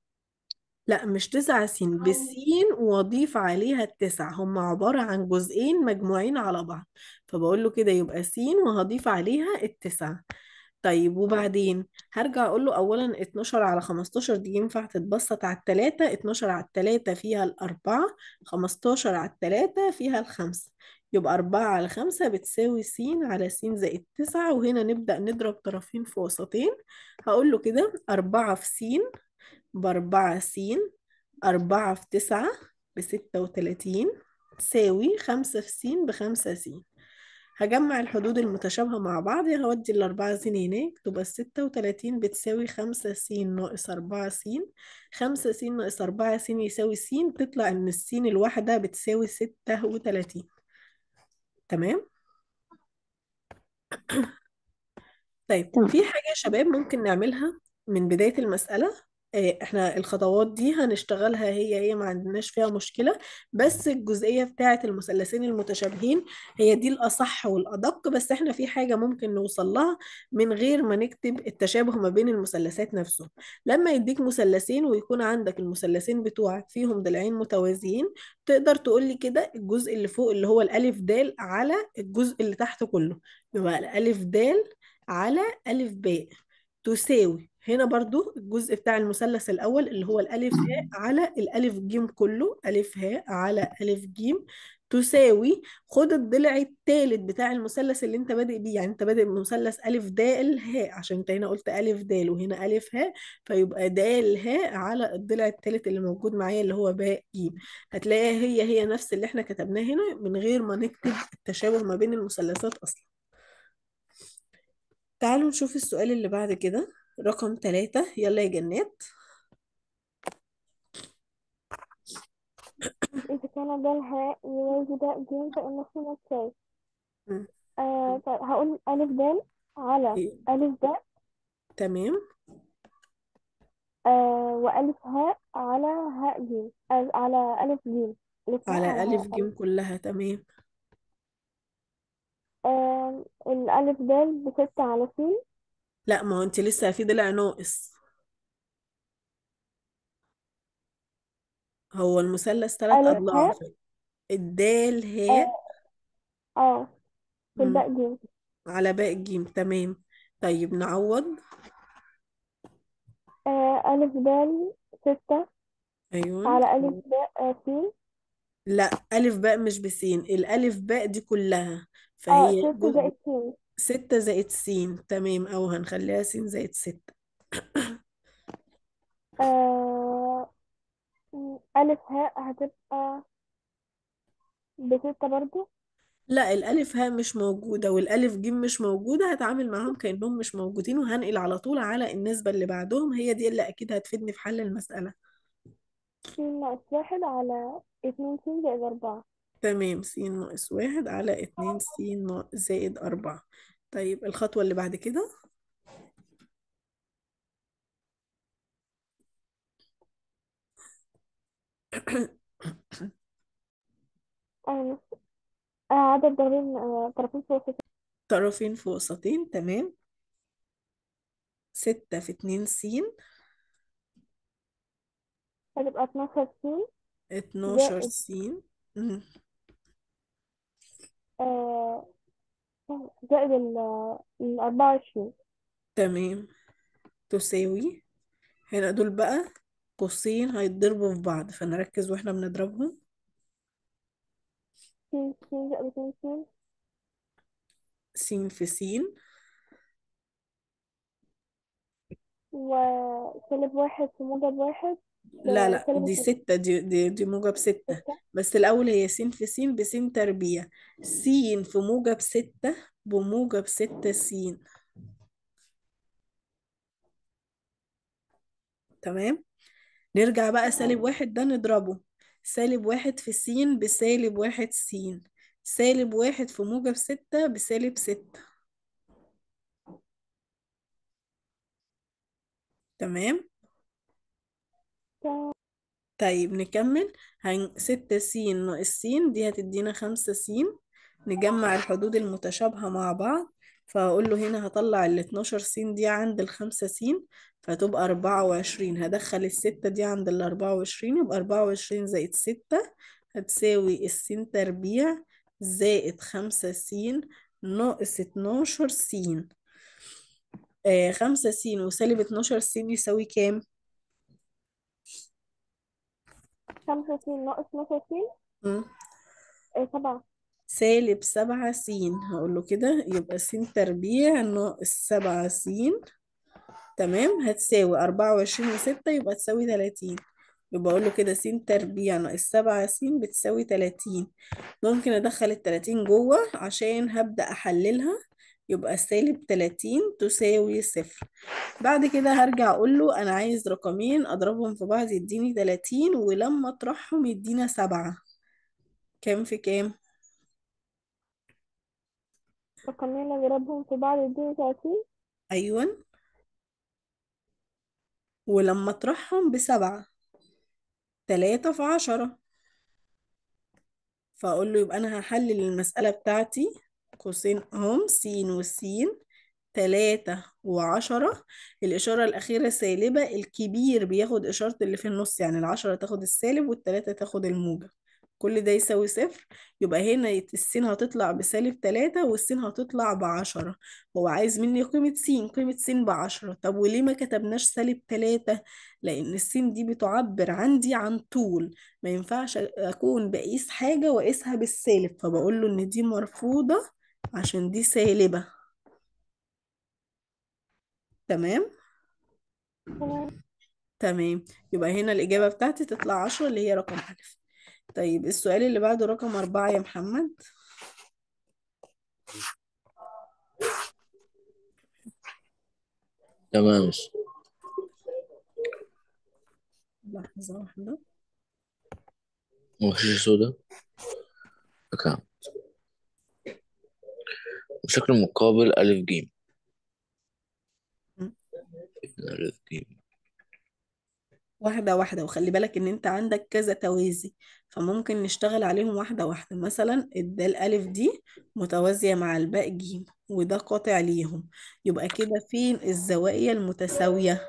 لا مش تسع سين آه. بالسين واضيف عليها التسع هم عبارة عن جزئين مجموعين على بعض فبقول له كده يبقى سين وهضيف عليها التسع طيب وبعدين هرجع اقول له اولا 12 على 15 دي ينفع تتبسط على التلاتة 12 على التلاتة فيها الاربعة 15 على التلاتة فيها الخمسة يبقى 4 على 5 بتساوي س على س زائد 9 وهنا نبدأ نضرب طرفين في وسطين هقول له كده 4 في س بأربعة سين أربعة في تسعة بستة وتلاتين تساوي خمسة في سين بخمسة سين هجمع الحدود المتشابهة مع بعض هودي الأربعة سين هناك تبقى الستة وتلاتين بتساوي خمسة سين ناقص أربعة سين خمسة سين ناقص أربعة سين يساوي سين تطلع إن السين الواحدة بتساوي ستة وتلاتين تمام؟ طيب في حاجة يا شباب ممكن نعملها من بداية المسألة آه، احنا الخطوات دي هنشتغلها هي هي ما عندناش فيها مشكلة بس الجزئية بتاعة المثلثين المتشابهين هي دي الأصح والأدق بس احنا في حاجة ممكن نوصل لها من غير ما نكتب التشابه ما بين المثلثات نفسه لما يديك مثلثين ويكون عندك المثلثين بتوعك فيهم ضلعين متوازيين تقدر تقول لي كده الجزء اللي فوق اللي هو الألف د على الجزء اللي تحت كله يبقى الألف د على ألف ب تساوي هنا برضو الجزء بتاع المثلث الأول اللي هو الألف هاء على الألف جيم كله ألف هاء على ألف جيم تساوي خد الضلع الثالث بتاع المثلث اللي انت بادئ بيه يعني انت بادئ بمثلث ألف دال هاء عشان انت هنا قلت ألف دال وهنا ألف هاء فيبقى دال هاء على الضلع الثالث اللي موجود معايا اللي هو باء جيم هتلاقيها هي هي نفس اللي احنا كتبناه هنا من غير ما نكتب التشابه ما بين المثلثات أصلا تعالوا نشوف السؤال اللي بعد كده رقم ثلاثة يلا يا جنات إذا كان الهاء يوازي ده جيم فإن في نفسي هقول ألف دال على إيه؟ ألف داء تمام آه، وألف هاء على هاء جيم على ألف جيم ألف على على ألف جيم كلها تمام آه، الألف دال بستة على سين لا ما هو انت لسه في ضلع ناقص هو المثلث ثلاث ألف الدال هاء اه آه. والباقي جيم على باء جيم تمام طيب نعوض آه، ألف دال ستة أيوه على ألف باء س آه، سين لا ألف باء مش بسين الألف باء دي كلها اه فهي ستة جزء زائد سين ستة زائد س تمام أو هنخليها س زائد ستة آه، ألف هاء هتبقى بستة برضو لا الألف هاء مش موجودة والألف جيم مش موجودة هتعامل معاهم كأنهم مش موجودين وهنقل على طول على النسبة اللي بعدهم هي دي اللي أكيد هتفيدني في حل المسألة س ناقص واحد على اتنين س زائد أربعة تمام س ناقص واحد على اتنين س زائد أربعة طيب الخطوة اللي بعد كده أيوة. آه، عدد ضربين آه، طرفين في وسطين طرفين في وسطين تمام ستة في اتنين سين هتبقى اتناشر سين اتناشر سين زائد ال 24 تمام تساوي هنا دول بقى قوسين هيتضربوا في بعض فنركز واحنا بنضربهم سين سين زائد سين سين في س وسالب واحد في موجب واحد لا لا سالب دي ستة دي, دي, دي موجب ستة ستة بس الأول هي س في س بس تربيع س في موجب ستة بموجب ستة س تمام نرجع بقى سالب واحد ده نضربه سالب واحد في س بسالب واحد س سالب واحد في موجب ستة بسالب ستة تمام طيب نكمل هن... ستة سين ناقص سين دي هتدينا خمسة سين نجمع الحدود المتشابهة مع بعض فهقول له هنا هطلع ال 12 سين دي عند الخمسة سين فتبقى أربعة وعشرين هدخل الستة دي عند الأربعة وعشرين يبقى أربعة وعشرين زائد ستة هتساوي السين تربيع زائد خمسة سين ناقص اتناشر سين آه، خمسة س وسالب اتناشر س يساوي كام؟ خمسة سين ناقص اتناشر سين مم. آه، سبعة سالب سبعة س هقول له كده يبقى س تربيع ناقص سبعة س تمام هتساوي أربعة وعشرين وستة يبقى تساوي تلاتين يبقى أقول له كده س تربيع ناقص سبعة س بتساوي تلاتين ممكن أدخل التلاتين جوه عشان هبدأ أحللها يبقى سالب 30 تساوي صفر بعد كده هرجع اقول له انا عايز رقمين اضربهم في بعض يديني 30 ولما اطرحهم يدينا 7 كام في كام رقمين اضربهم في بعض يديني 30 ايوه ولما اطرحهم ب7 3 في 10 فأقول له يبقى أنا هحلل المسألة بتاعتي قوسين هم س والسين تلاتة وعشرة الإشارة الأخيرة سالبة الكبير بياخد إشارة اللي في النص يعني العشرة تاخد السالب والتلاتة تاخد الموجب كل ده يساوي صفر يبقى هنا السين هتطلع بسالب تلاتة والسين هتطلع بعشرة هو عايز مني قيمة سين قيمة سين بعشرة طب وليه ما كتبناش سالب تلاتة لأن السين دي بتعبر عندي عن طول ما ينفعش أكون بقيس حاجة وأقيسها بالسالب فبقول له إن دي مرفوضة عشان دي سالبة تمام تمام يبقى هنا الإجابة بتاعتي تطلع عشرة اللي هي رقم ألف طيب السؤال اللي بعده رقم أربعة يا محمد تمام لحظة واحدة مفيش سودة أكام وشكل مقابل ألف جيم ألف جيم واحدة واحدة وخلي بالك إن أنت عندك كذا توازي فممكن نشتغل عليهم واحدة واحدة مثلا الدال ألف دي متوازية مع الباء جيم وده قاطع ليهم يبقى كده فين الزوايا المتساوية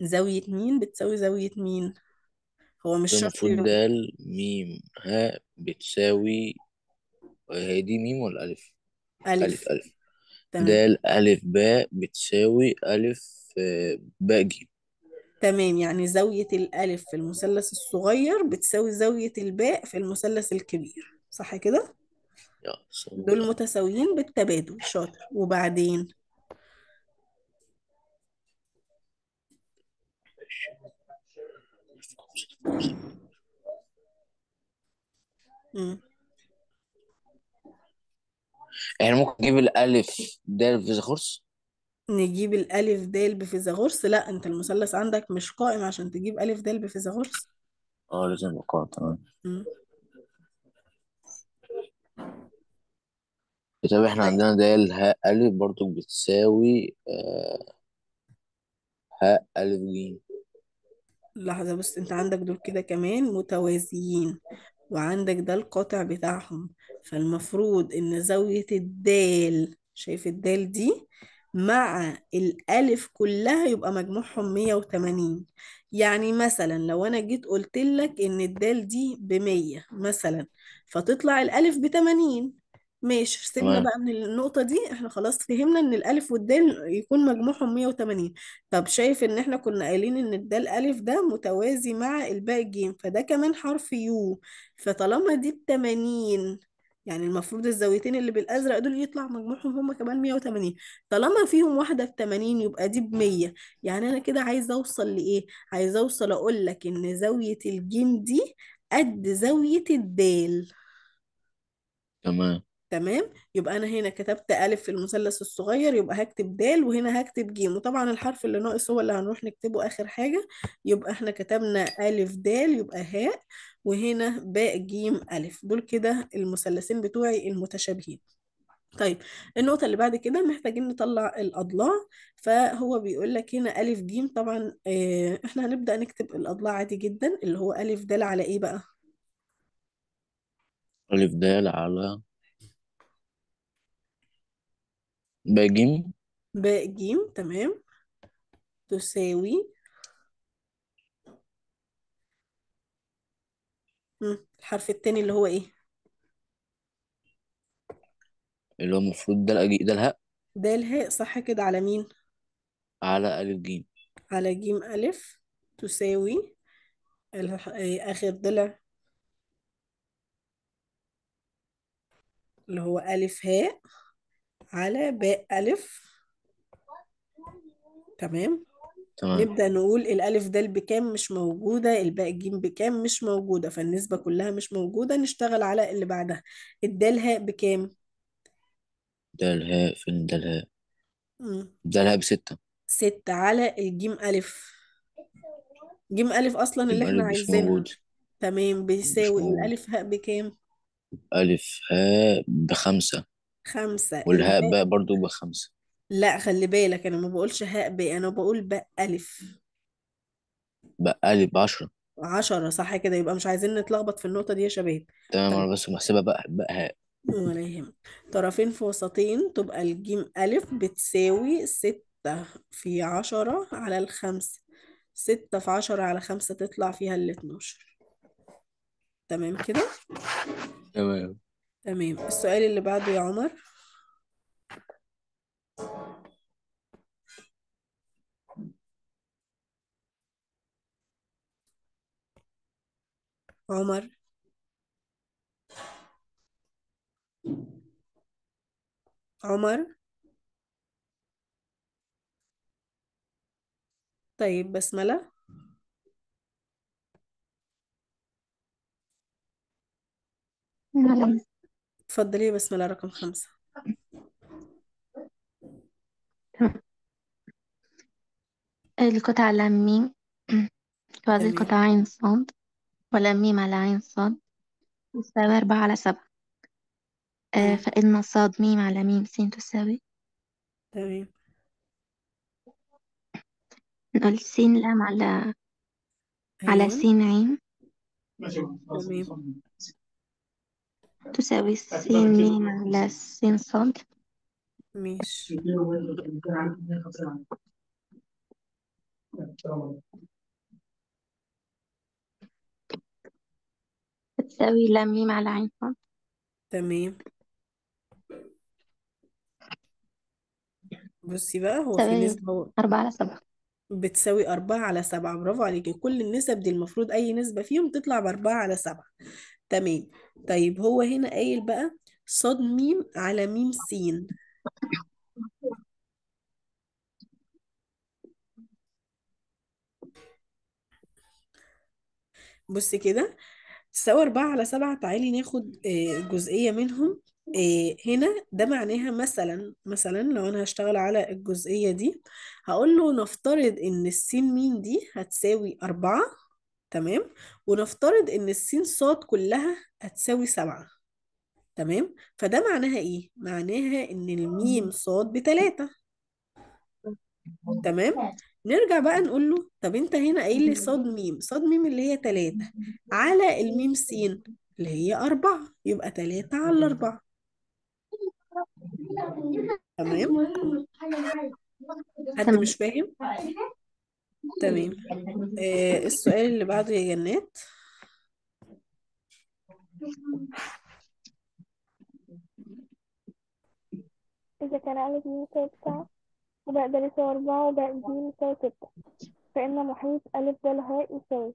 زاوية مين بتساوي زاوية مين هو مش شرط المفروض د دال ميم بتساوي هي دي ميم ولا ألف؟ ألف ألف ألف تمام دال ألف باء بتساوي ألف ب آه، باء جيم تمام يعني زاوية الألف في المثلث الصغير بتساوي زاوية الباء في المثلث الكبير صح كده؟ يا سلام دول متساويين بالتبادل شاطر وبعدين مم. يعني ممكن نجيب الألف ده الفيثاغورس نجيب الألف د بفيثاغورس لا أنت المثلث عندك مش قائم عشان تجيب ألف د بفيثاغورس اه لازم يبقى تمام طب احنا عندنا د الهاء ألف برضو بتساوي ه آه، هاء ألف جيم لحظة بص انت عندك دول كده كمان متوازيين وعندك ده القاطع بتاعهم فالمفروض ان زاوية الدال شايف الدال دي مع الألف كلها يبقى مجموعهم 180 يعني مثلا لو أنا جيت قلت لك إن الدال دي ب 100 مثلا فتطلع الألف ب 80 ماشي سيبنا تمام بقى من النقطة دي احنا خلاص فهمنا ان الألف والدال يكون مجموعهم 180 طب شايف ان احنا كنا قايلين ان الدال ألف ده متوازي مع الباقي الجيم فده كمان حرف يو فطالما دي ب 80 يعني المفروض الزاويتين اللي بالأزرق دول يطلع مجموعهم هما كمان 180 طالما فيهم واحدة ب 80 يبقى دي ب 100 يعني أنا كده عايزة أوصل لإيه؟ عايزة أوصل أقول لك إن زاوية الجيم دي قد زاوية الدال تمام تمام يبقى انا هنا كتبت الف في المثلث الصغير يبقى هكتب د وهنا هكتب ج وطبعا الحرف اللي ناقص هو اللي هنروح نكتبه اخر حاجه يبقى احنا كتبنا الف د يبقى هاء وهنا باء ج الف دول كده المثلثين بتوعي المتشابهين طيب النقطة اللي بعد كده محتاجين نطلع الأضلاع فهو بيقول لك هنا ألف جيم طبعا آه، احنا هنبدأ نكتب الأضلاع عادي جدا اللي هو ألف د على إيه بقى؟ ألف دال على ب ج باء جيم تمام تساوي الحرف التاني اللي هو ايه اللي هو المفروض ده الأجي... ده الهاء ده الهاء صح كده على مين على ألف جيم على جيم ألف تساوي آه، آخر ضلع اللي هو ألف هاء على باء ألف تمام تمام نبدأ نقول الألف دال بكام مش موجودة الباء جيم بكام مش موجودة فالنسبة كلها مش موجودة نشتغل على اللي بعدها الدال هاء بكام دال هاء فين دال هاء دال هاء بستة ستة على الجيم ألف جيم ألف أصلا اللي احنا عايزينه مش عايزينها موجود تمام بيساوي موجود الألف هاء بكام ألف هاء بخمسة خمسة والهاء باء برضو بخمسة لا خلي بالك أنا ما بقولش هاء باء أنا بقول باء ألف بقى لي بعشرة عشرة صح كده يبقى مش عايزين نتلخبط في النقطة دي يا شباب تمام أنا طيب. بس محسبها بقى بقى هاء ولا يهمك طرفين في وسطين تبقى الجيم ألف بتساوي ستة في عشرة على الخمسة ستة في عشرة على خمسة تطلع فيها الاتناشر تمام كده؟ تمام تمام السؤال اللي بعده يا عمر عمر عمر طيب بسملة نعم اتفضلي بسم الله رقم خمسة القطعة على توازي وهذه القطعة عين صاد واللام على عين صاد تساوي أربعة على سبعة آه، فإن صاد ميم على ميم س تساوي تمام نقول س لام على على س أيوه عين تمام تساوي م على س صاد ماشي بتساوي لام ميم على عين صاد تمام بصي بقى هو في بتساوي نسبة أربعة على سبعة بتساوي أربعة على سبعة برافو عليكي كل النسب دي المفروض أي نسبة فيهم تطلع بأربعة على سبعة تمام طيب هو هنا قايل بقى صاد ميم على ميم سين بص كده تساوي أربعة على سبعة تعالي ناخد آه، جزئية منهم آه، هنا ده معناها مثلا مثلا لو أنا هشتغل على الجزئية دي هقول له نفترض إن السين مين دي هتساوي أربعة تمام ونفترض ان السين صاد كلها هتساوي سبعة تمام فده معناها ايه معناها ان الميم صاد بتلاتة تمام نرجع بقى نقول له طب انت هنا قايل لي صاد ميم صاد ميم اللي هي تلاتة على الميم سين اللي هي أربعة يبقى تلاتة على أربعة تمام حد مش فاهم تمام آه السؤال اللي بعده يا جنات إذا كان أ ب يساوي تسعة وبقى د يساوي أربعة وبقى ج يساوي ستة فإن محيط أ د ه يساوي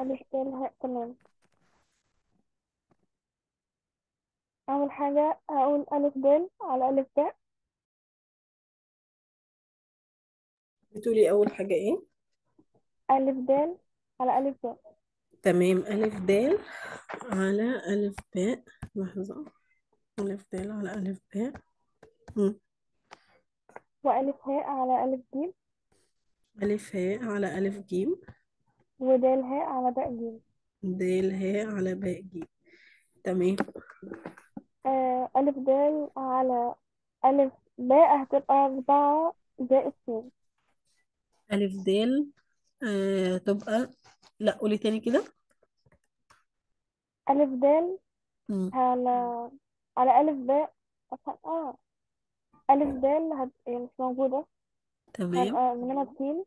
أ د ه تمام أول حاجة هقول أ د على أ ب بتقولي أول حاجة إيه؟ ألف دال على ألف باء تمام ألف دال على ألف باء لحظة ألف دال على ألف باء وألف هاء على ألف جيم ألف هاء على ألف جيم ودال هاء على باء جيم دال هاء على باء جيم تمام آه، ألف دال على ألف باء هتبقى أربعة زائد اتنين ألف دال آه تبقى آه، لا قولي تاني كده ألف دال على على ألف باء اه ألف دال هت... هي يعني مش موجودة تمام هبقى هنا بسين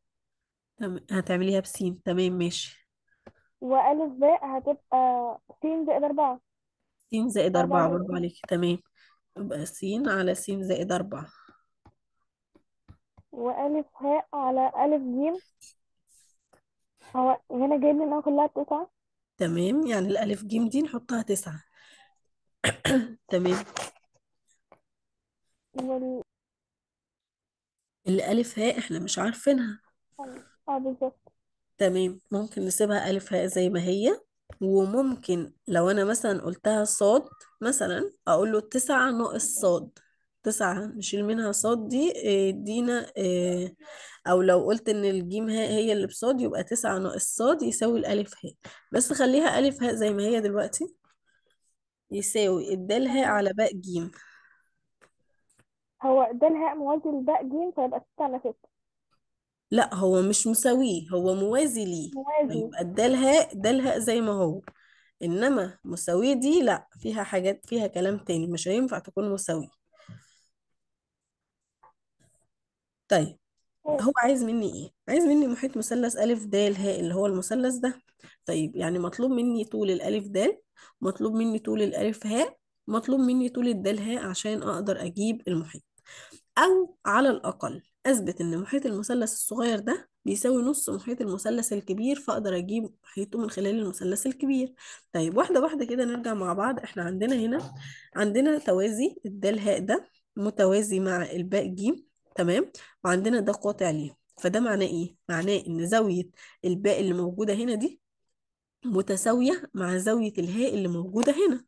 تمام هتعمليها بسين تمام ماشي وألف باء هتبقى سين زائد أربعة سين زائد أربعة أربعة برافو عليكي تمام يبقى سين على سين زائد أربعة وألف هاء على ألف جيم هو هنا جايب لي إنها كلها تسعة تمام يعني الألف جيم دي نحطها تسعة تمام وال الألف هاء احنا مش عارفينها طيب، اه بالظبط تمام ممكن نسيبها ألف هاء زي ما هي وممكن لو أنا مثلا قلتها صاد مثلا أقول له تسعة ناقص صاد تسعة نشيل منها صاد دي آه، يدينا آه، أو لو قلت إن الجيم هاء هي اللي بصاد يبقى تسعة ناقص صاد يساوي الألف هاء بس خليها ألف هاء زي ما هي دلوقتي يساوي الدال هاء على باء جيم هو ده الهاء موازي لباء جيم فيبقى ستة على ستة لا هو مش مساويه هو موازي ليه موازي يبقى الدال هاء ده الهاء زي ما هو انما مساويه دي لا فيها حاجات فيها كلام تاني مش هينفع تكون مساويه طيب هو عايز مني ايه؟ عايز مني محيط مثلث ا د ه اللي هو المثلث ده طيب يعني مطلوب مني طول الألف د مطلوب مني طول الألف ه مطلوب مني طول الدال ه عشان أقدر أجيب المحيط أو على الأقل أثبت إن محيط المثلث الصغير ده بيساوي نص محيط المثلث الكبير فأقدر أجيب محيطه من خلال المثلث الكبير طيب واحدة واحدة كده نرجع مع بعض إحنا عندنا هنا عندنا توازي الدال هاء ده متوازي مع الباء ج تمام وعندنا ده قاطع ليه فده معناه ايه معناه ان زاويه الباء اللي موجوده هنا دي متساويه مع زاويه الهاء اللي موجوده هنا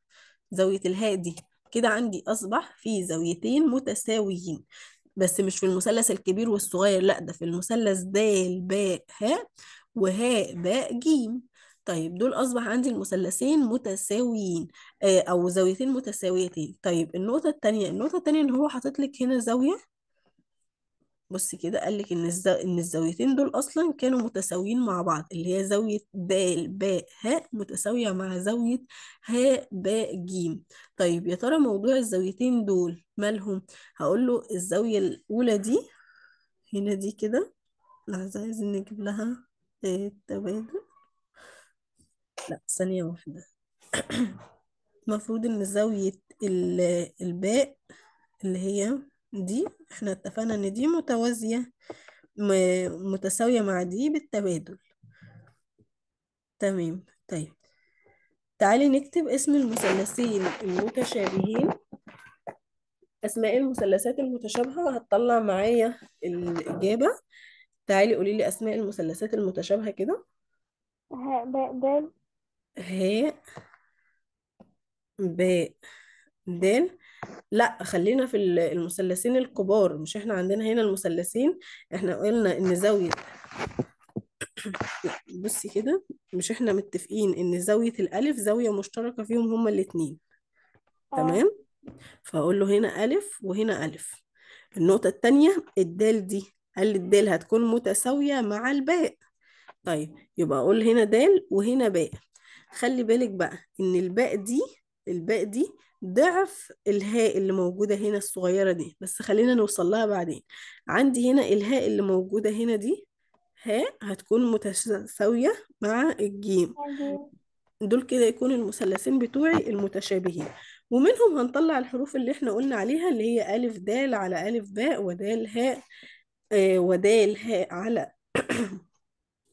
زاويه الهاء دي كده عندي اصبح في زاويتين متساويين بس مش في المثلث الكبير والصغير لا ده في المثلث د ب ه وهاء ب ج طيب دول أصبح عندي المثلثين متساويين آه، أو زاويتين متساويتين طيب النقطة التانية النقطة التانية إن هو حاطط لك هنا زاوية بص كده قال لك ان الزو... ان الزاويتين دول اصلا كانوا متساويين مع بعض اللي هي زاويه ب ب ه متساويه مع زاويه ه ب ج طيب يا ترى موضوع الزاويتين دول مالهم هقول له الزاويه الاولى دي هنا دي كده لحظه عايزين نجيب لها آه، التبادل لا ثانيه واحده المفروض ان زاويه الباء اللي هي دي احنا اتفقنا ان دي متوازية متساوية مع دي بالتبادل تمام طيب تعالي نكتب اسم المثلثين المتشابهين اسماء المثلثات المتشابهة هتطلع معايا الاجابة تعالي قولي لي اسماء المثلثات المتشابهة كده هاء باء دال هاء باء دال لا خلينا في المثلثين الكبار مش احنا عندنا هنا المثلثين احنا قلنا ان زاوية لا بصي كده مش احنا متفقين ان زاوية الألف زاوية مشتركة فيهم هما الاتنين اه تمام فهقول له هنا ألف وهنا ألف النقطة التانية الدال دي قال لي الدال هتكون متساوية مع الباء طيب يبقى أقول هنا دال وهنا باء خلي بالك بقى إن الباء دي الباء دي ضعف الهاء اللي موجودة هنا الصغيرة دي بس خلينا نوصل لها بعدين عندي هنا الهاء اللي موجودة هنا دي هاء هتكون متساوية مع الجيم دول كده يكون المثلثين بتوعي المتشابهين ومنهم هنطلع الحروف اللي احنا قلنا عليها اللي هي ألف دال على ألف باء ودال هاء آه، ودال هاء على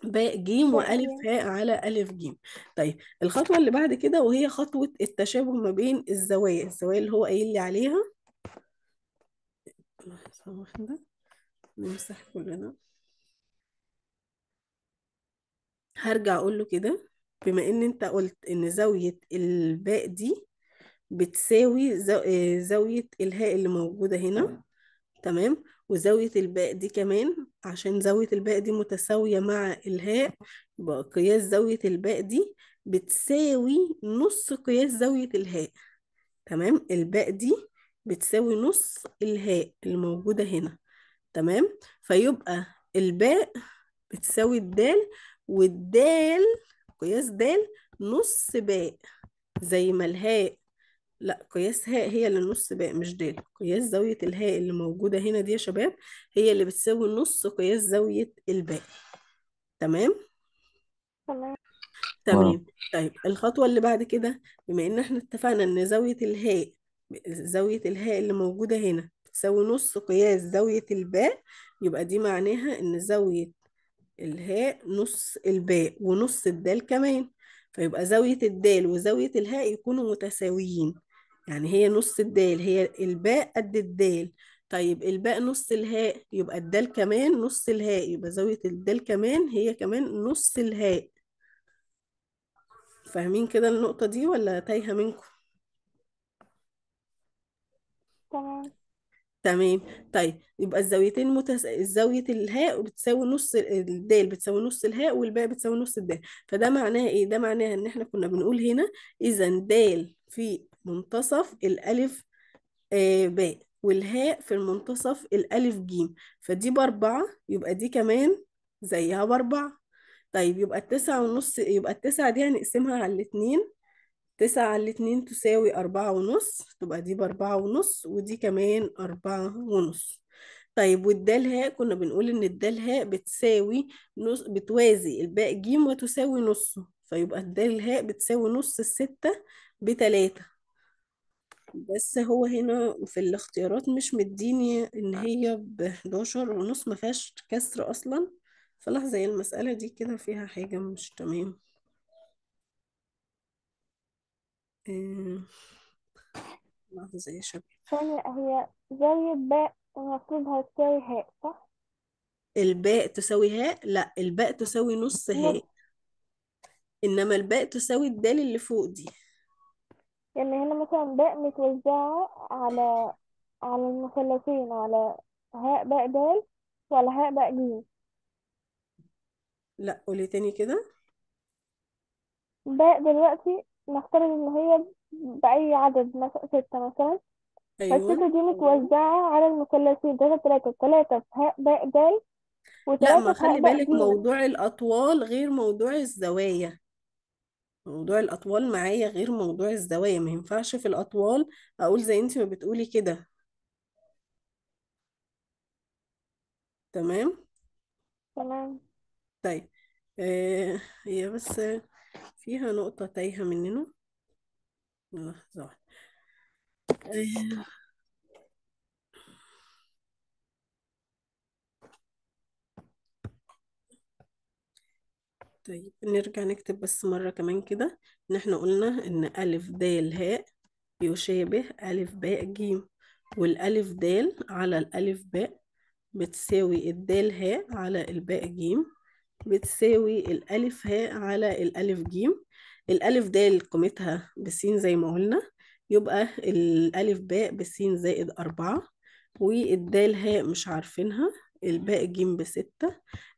باء جيم وألف هاء على ألف جيم طيب الخطوة اللي بعد كده وهي خطوة التشابه ما بين الزوايا الزوايا اللي هو قايل لي عليها نمسح كلنا هرجع أقول له كده بما إن أنت قلت إن زاوية الباء دي بتساوي آه، زاوية الهاء اللي موجودة هنا تمام وزاوية الباء دي كمان عشان زاوية الباء دي متساوية مع الهاء يبقى قياس زاوية الباء دي بتساوي نص قياس زاوية الهاء تمام الباء دي بتساوي نص الهاء الموجودة هنا تمام فيبقى الباء بتساوي الدال والدال قياس دال نص باء زي ما الهاء لا قياس هاء هي اللي نص باء مش دال قياس زاوية الهاء اللي موجودة هنا دي يا شباب هي اللي بتساوي نص قياس زاوية الباء تمام تمام تمام طيب الخطوة اللي بعد كده بما ان احنا اتفقنا ان زاوية الهاء زاوية الهاء اللي موجودة هنا بتساوي نص قياس زاوية الباء يبقى دي معناها ان زاوية الهاء نص الباء ونص الدال كمان فيبقى زاوية الدال وزاوية الهاء يكونوا متساويين يعني هي نص الدال هي الباء قد الدال طيب الباء نص الهاء يبقى الدال كمان نص الهاء يبقى زاوية الدال كمان هي كمان نص الهاء فاهمين كده النقطة دي ولا تايهة منكم؟ تمام طيب يبقى الزاويتين متس... زاوية الهاء بتساوي نص الدال بتساوي نص الهاء والباء بتساوي نص الدال فده معناه ايه ده معناه ان احنا كنا بنقول هنا اذا دال في منتصف الألف آه، باء والهاء في المنتصف الألف جيم فدي بأربعة يبقى دي كمان زيها بأربعة طيب يبقى التسعة ونص يبقى التسعة دي هنقسمها على الاتنين تسعة على الاتنين تساوي أربعة ونص تبقى دي بأربعة ونص ودي كمان أربعة ونص طيب والدال هاء كنا بنقول إن الدال هاء بتساوي نص بتوازي الباء جيم وتساوي نصه فيبقى الدال هاء بتساوي نص الستة بتلاتة بس هو هنا في الاختيارات مش مديني ان هي ب 11 ونص ما فيهاش كسر اصلا فلحظة زي المسألة دي كده فيها حاجة مش تمام آه، لحظة يا شباب ثانية هي زي الباء المفروض هتساوي هاء صح؟ الباء تساوي هاء لا الباء تساوي نص هاء انما الباء تساوي الدال اللي فوق دي يعني هنا مثلا باء متوزعة على على المثلثين على هاء باء دال وعلى هاء باء جيم لا قولي تاني كده باء دلوقتي نفترض إن هي بأي عدد مثلا ستة مثلا أيوة. فالستة دي متوزعة على المثلثين تلاتة تلاتة تلاتة في هاء باء دال لا ما وتلاتة في خلي باء بالك جيم موضوع الاطوال غير موضوع الزوايا موضوع الأطوال معايا غير موضوع الزوايا ما ينفعش في الأطوال أقول زي أنت ما بتقولي كده تمام تمام طيب آه هي بس فيها نقطة تايهة مننا لحظة آه طيب نرجع نكتب بس مرة كمان كده إن إحنا قلنا إن أ د ه يشابه أ ب ج والألف د على الألف ب بتساوي الدال ه على الباء ج بتساوي الألف ه على الألف ج الألف د قيمتها بسين زي ما قلنا يبقى الألف ب بسين زائد أربعة والدال ه مش عارفينها الباء ج بستة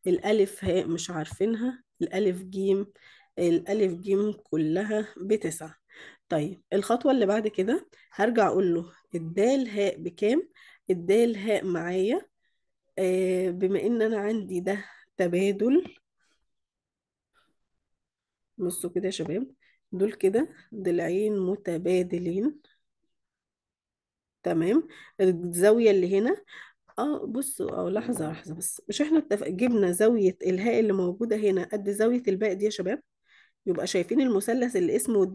الألف ه مش عارفينها الألف جيم الألف جيم كلها بتسعة طيب الخطوة اللي بعد كده هرجع أقول له الدال هاء بكام الدال هاء معايا آه، بما إن أنا عندي ده تبادل بصوا كده يا شباب دول كده ضلعين متبادلين تمام الزاوية اللي هنا اه بصوا اه لحظة لحظة بس مش احنا اتفق جبنا زاوية الهاء اللي موجودة هنا قد زاوية الباء دي يا شباب يبقى شايفين المثلث اللي اسمه د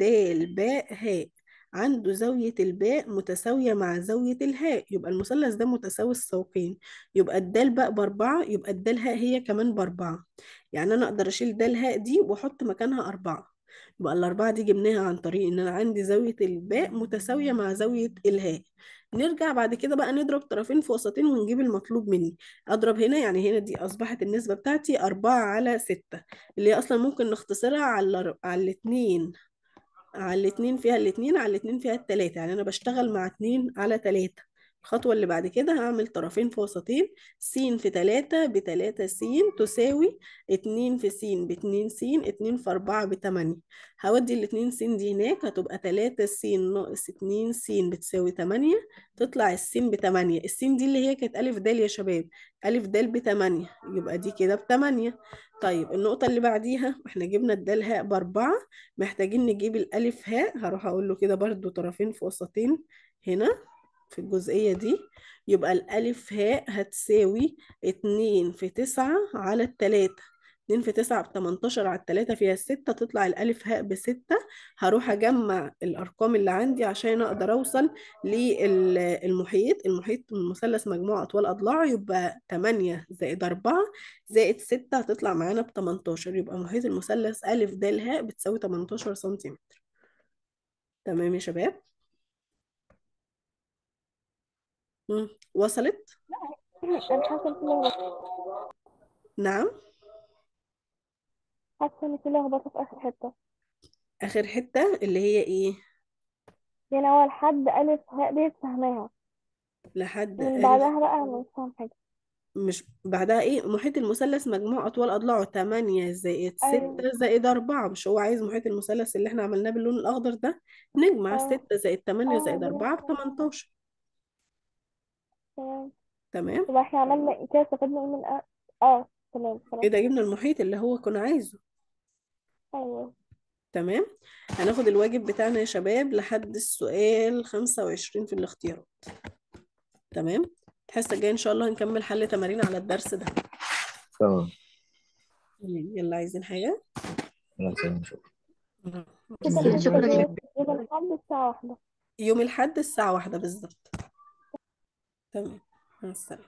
باء هاء عنده زاوية الباء متساوية مع زاوية الهاء يبقى المثلث ده متساوي الساقين يبقى الدال باء بأربعة يبقى الدال هاء هي كمان بأربعة يعني أنا أقدر أشيل دال هاء دي وأحط مكانها أربعة يبقى الأربعة دي جبناها عن طريق إن أنا عندي زاوية الباء متساوية مع زاوية الهاء نرجع بعد كده بقى نضرب طرفين في وسطين ونجيب المطلوب مني أضرب هنا يعني هنا دي أصبحت النسبة بتاعتي أربعة على ستة اللي هي أصلا ممكن نختصرها على على الاتنين على الاتنين فيها الاتنين على الاتنين فيها التلاتة يعني أنا بشتغل مع اتنين على تلاتة الخطوة اللي بعد كده هعمل طرفين في وسطين س في تلاتة بتلاتة س تساوي اتنين في س باتنين س اتنين في أربعة بتمانية هودي الاتنين س دي هناك هتبقى تلاتة س ناقص اتنين س بتساوي تمانية تطلع الس بتمانية الس دي اللي هي كانت أ د يا شباب أ د بتمانية يبقى دي كده بتمانية طيب النقطة اللي بعديها احنا جبنا الدال هاء بأربعة محتاجين نجيب الألف هاء هروح أقول له كده برضو طرفين في وسطين هنا في الجزئية دي يبقى الألف هاء هتساوي اتنين في تسعة على التلاتة اتنين في تسعة بتمنتاشر على التلاتة فيها الستة تطلع الألف هاء بستة هروح أجمع الأرقام اللي عندي عشان أقدر أوصل للمحيط المحيط المثلث مجموع أطوال أضلاعه يبقى تمانية زائد أربعة زائد ستة هتطلع معانا بتمنتاشر يبقى محيط المثلث ألف د هاء بتساوي تمنتاشر سنتيمتر تمام يا شباب وصلت؟ لا نعم حاسة إن في لخبطة في آخر حتة آخر حتة اللي هي إيه؟ يعني هو لحد ألف هاء ديت فاهماها لحد من يعني ألف بعدها بقى مش فاهم حاجة مش بعدها إيه محيط المثلث مجموع أطوال أضلاعه 8 زائد 6 أيوة زائد 4 مش هو عايز محيط المثلث اللي إحنا عملناه باللون الأخضر ده نجمع 6 أيوة. زائد 8 أيوة. زائد 4 ب 18 تمام تمام يبقى احنا عملنا ايه كده استفدنا ايه من اه تمام خلاص إيه ده جبنا المحيط اللي هو كنا عايزه ايوه تمام هناخد الواجب بتاعنا يا شباب لحد السؤال 25 في الاختيارات تمام الحصة الجاية إن شاء الله هنكمل حل تمارين على الدرس ده تمام يلا عايزين حاجة خلاص يا شكرا يوم الحد الساعة واحدة يوم الحد الساعة واحدة بالظبط 对，很惨。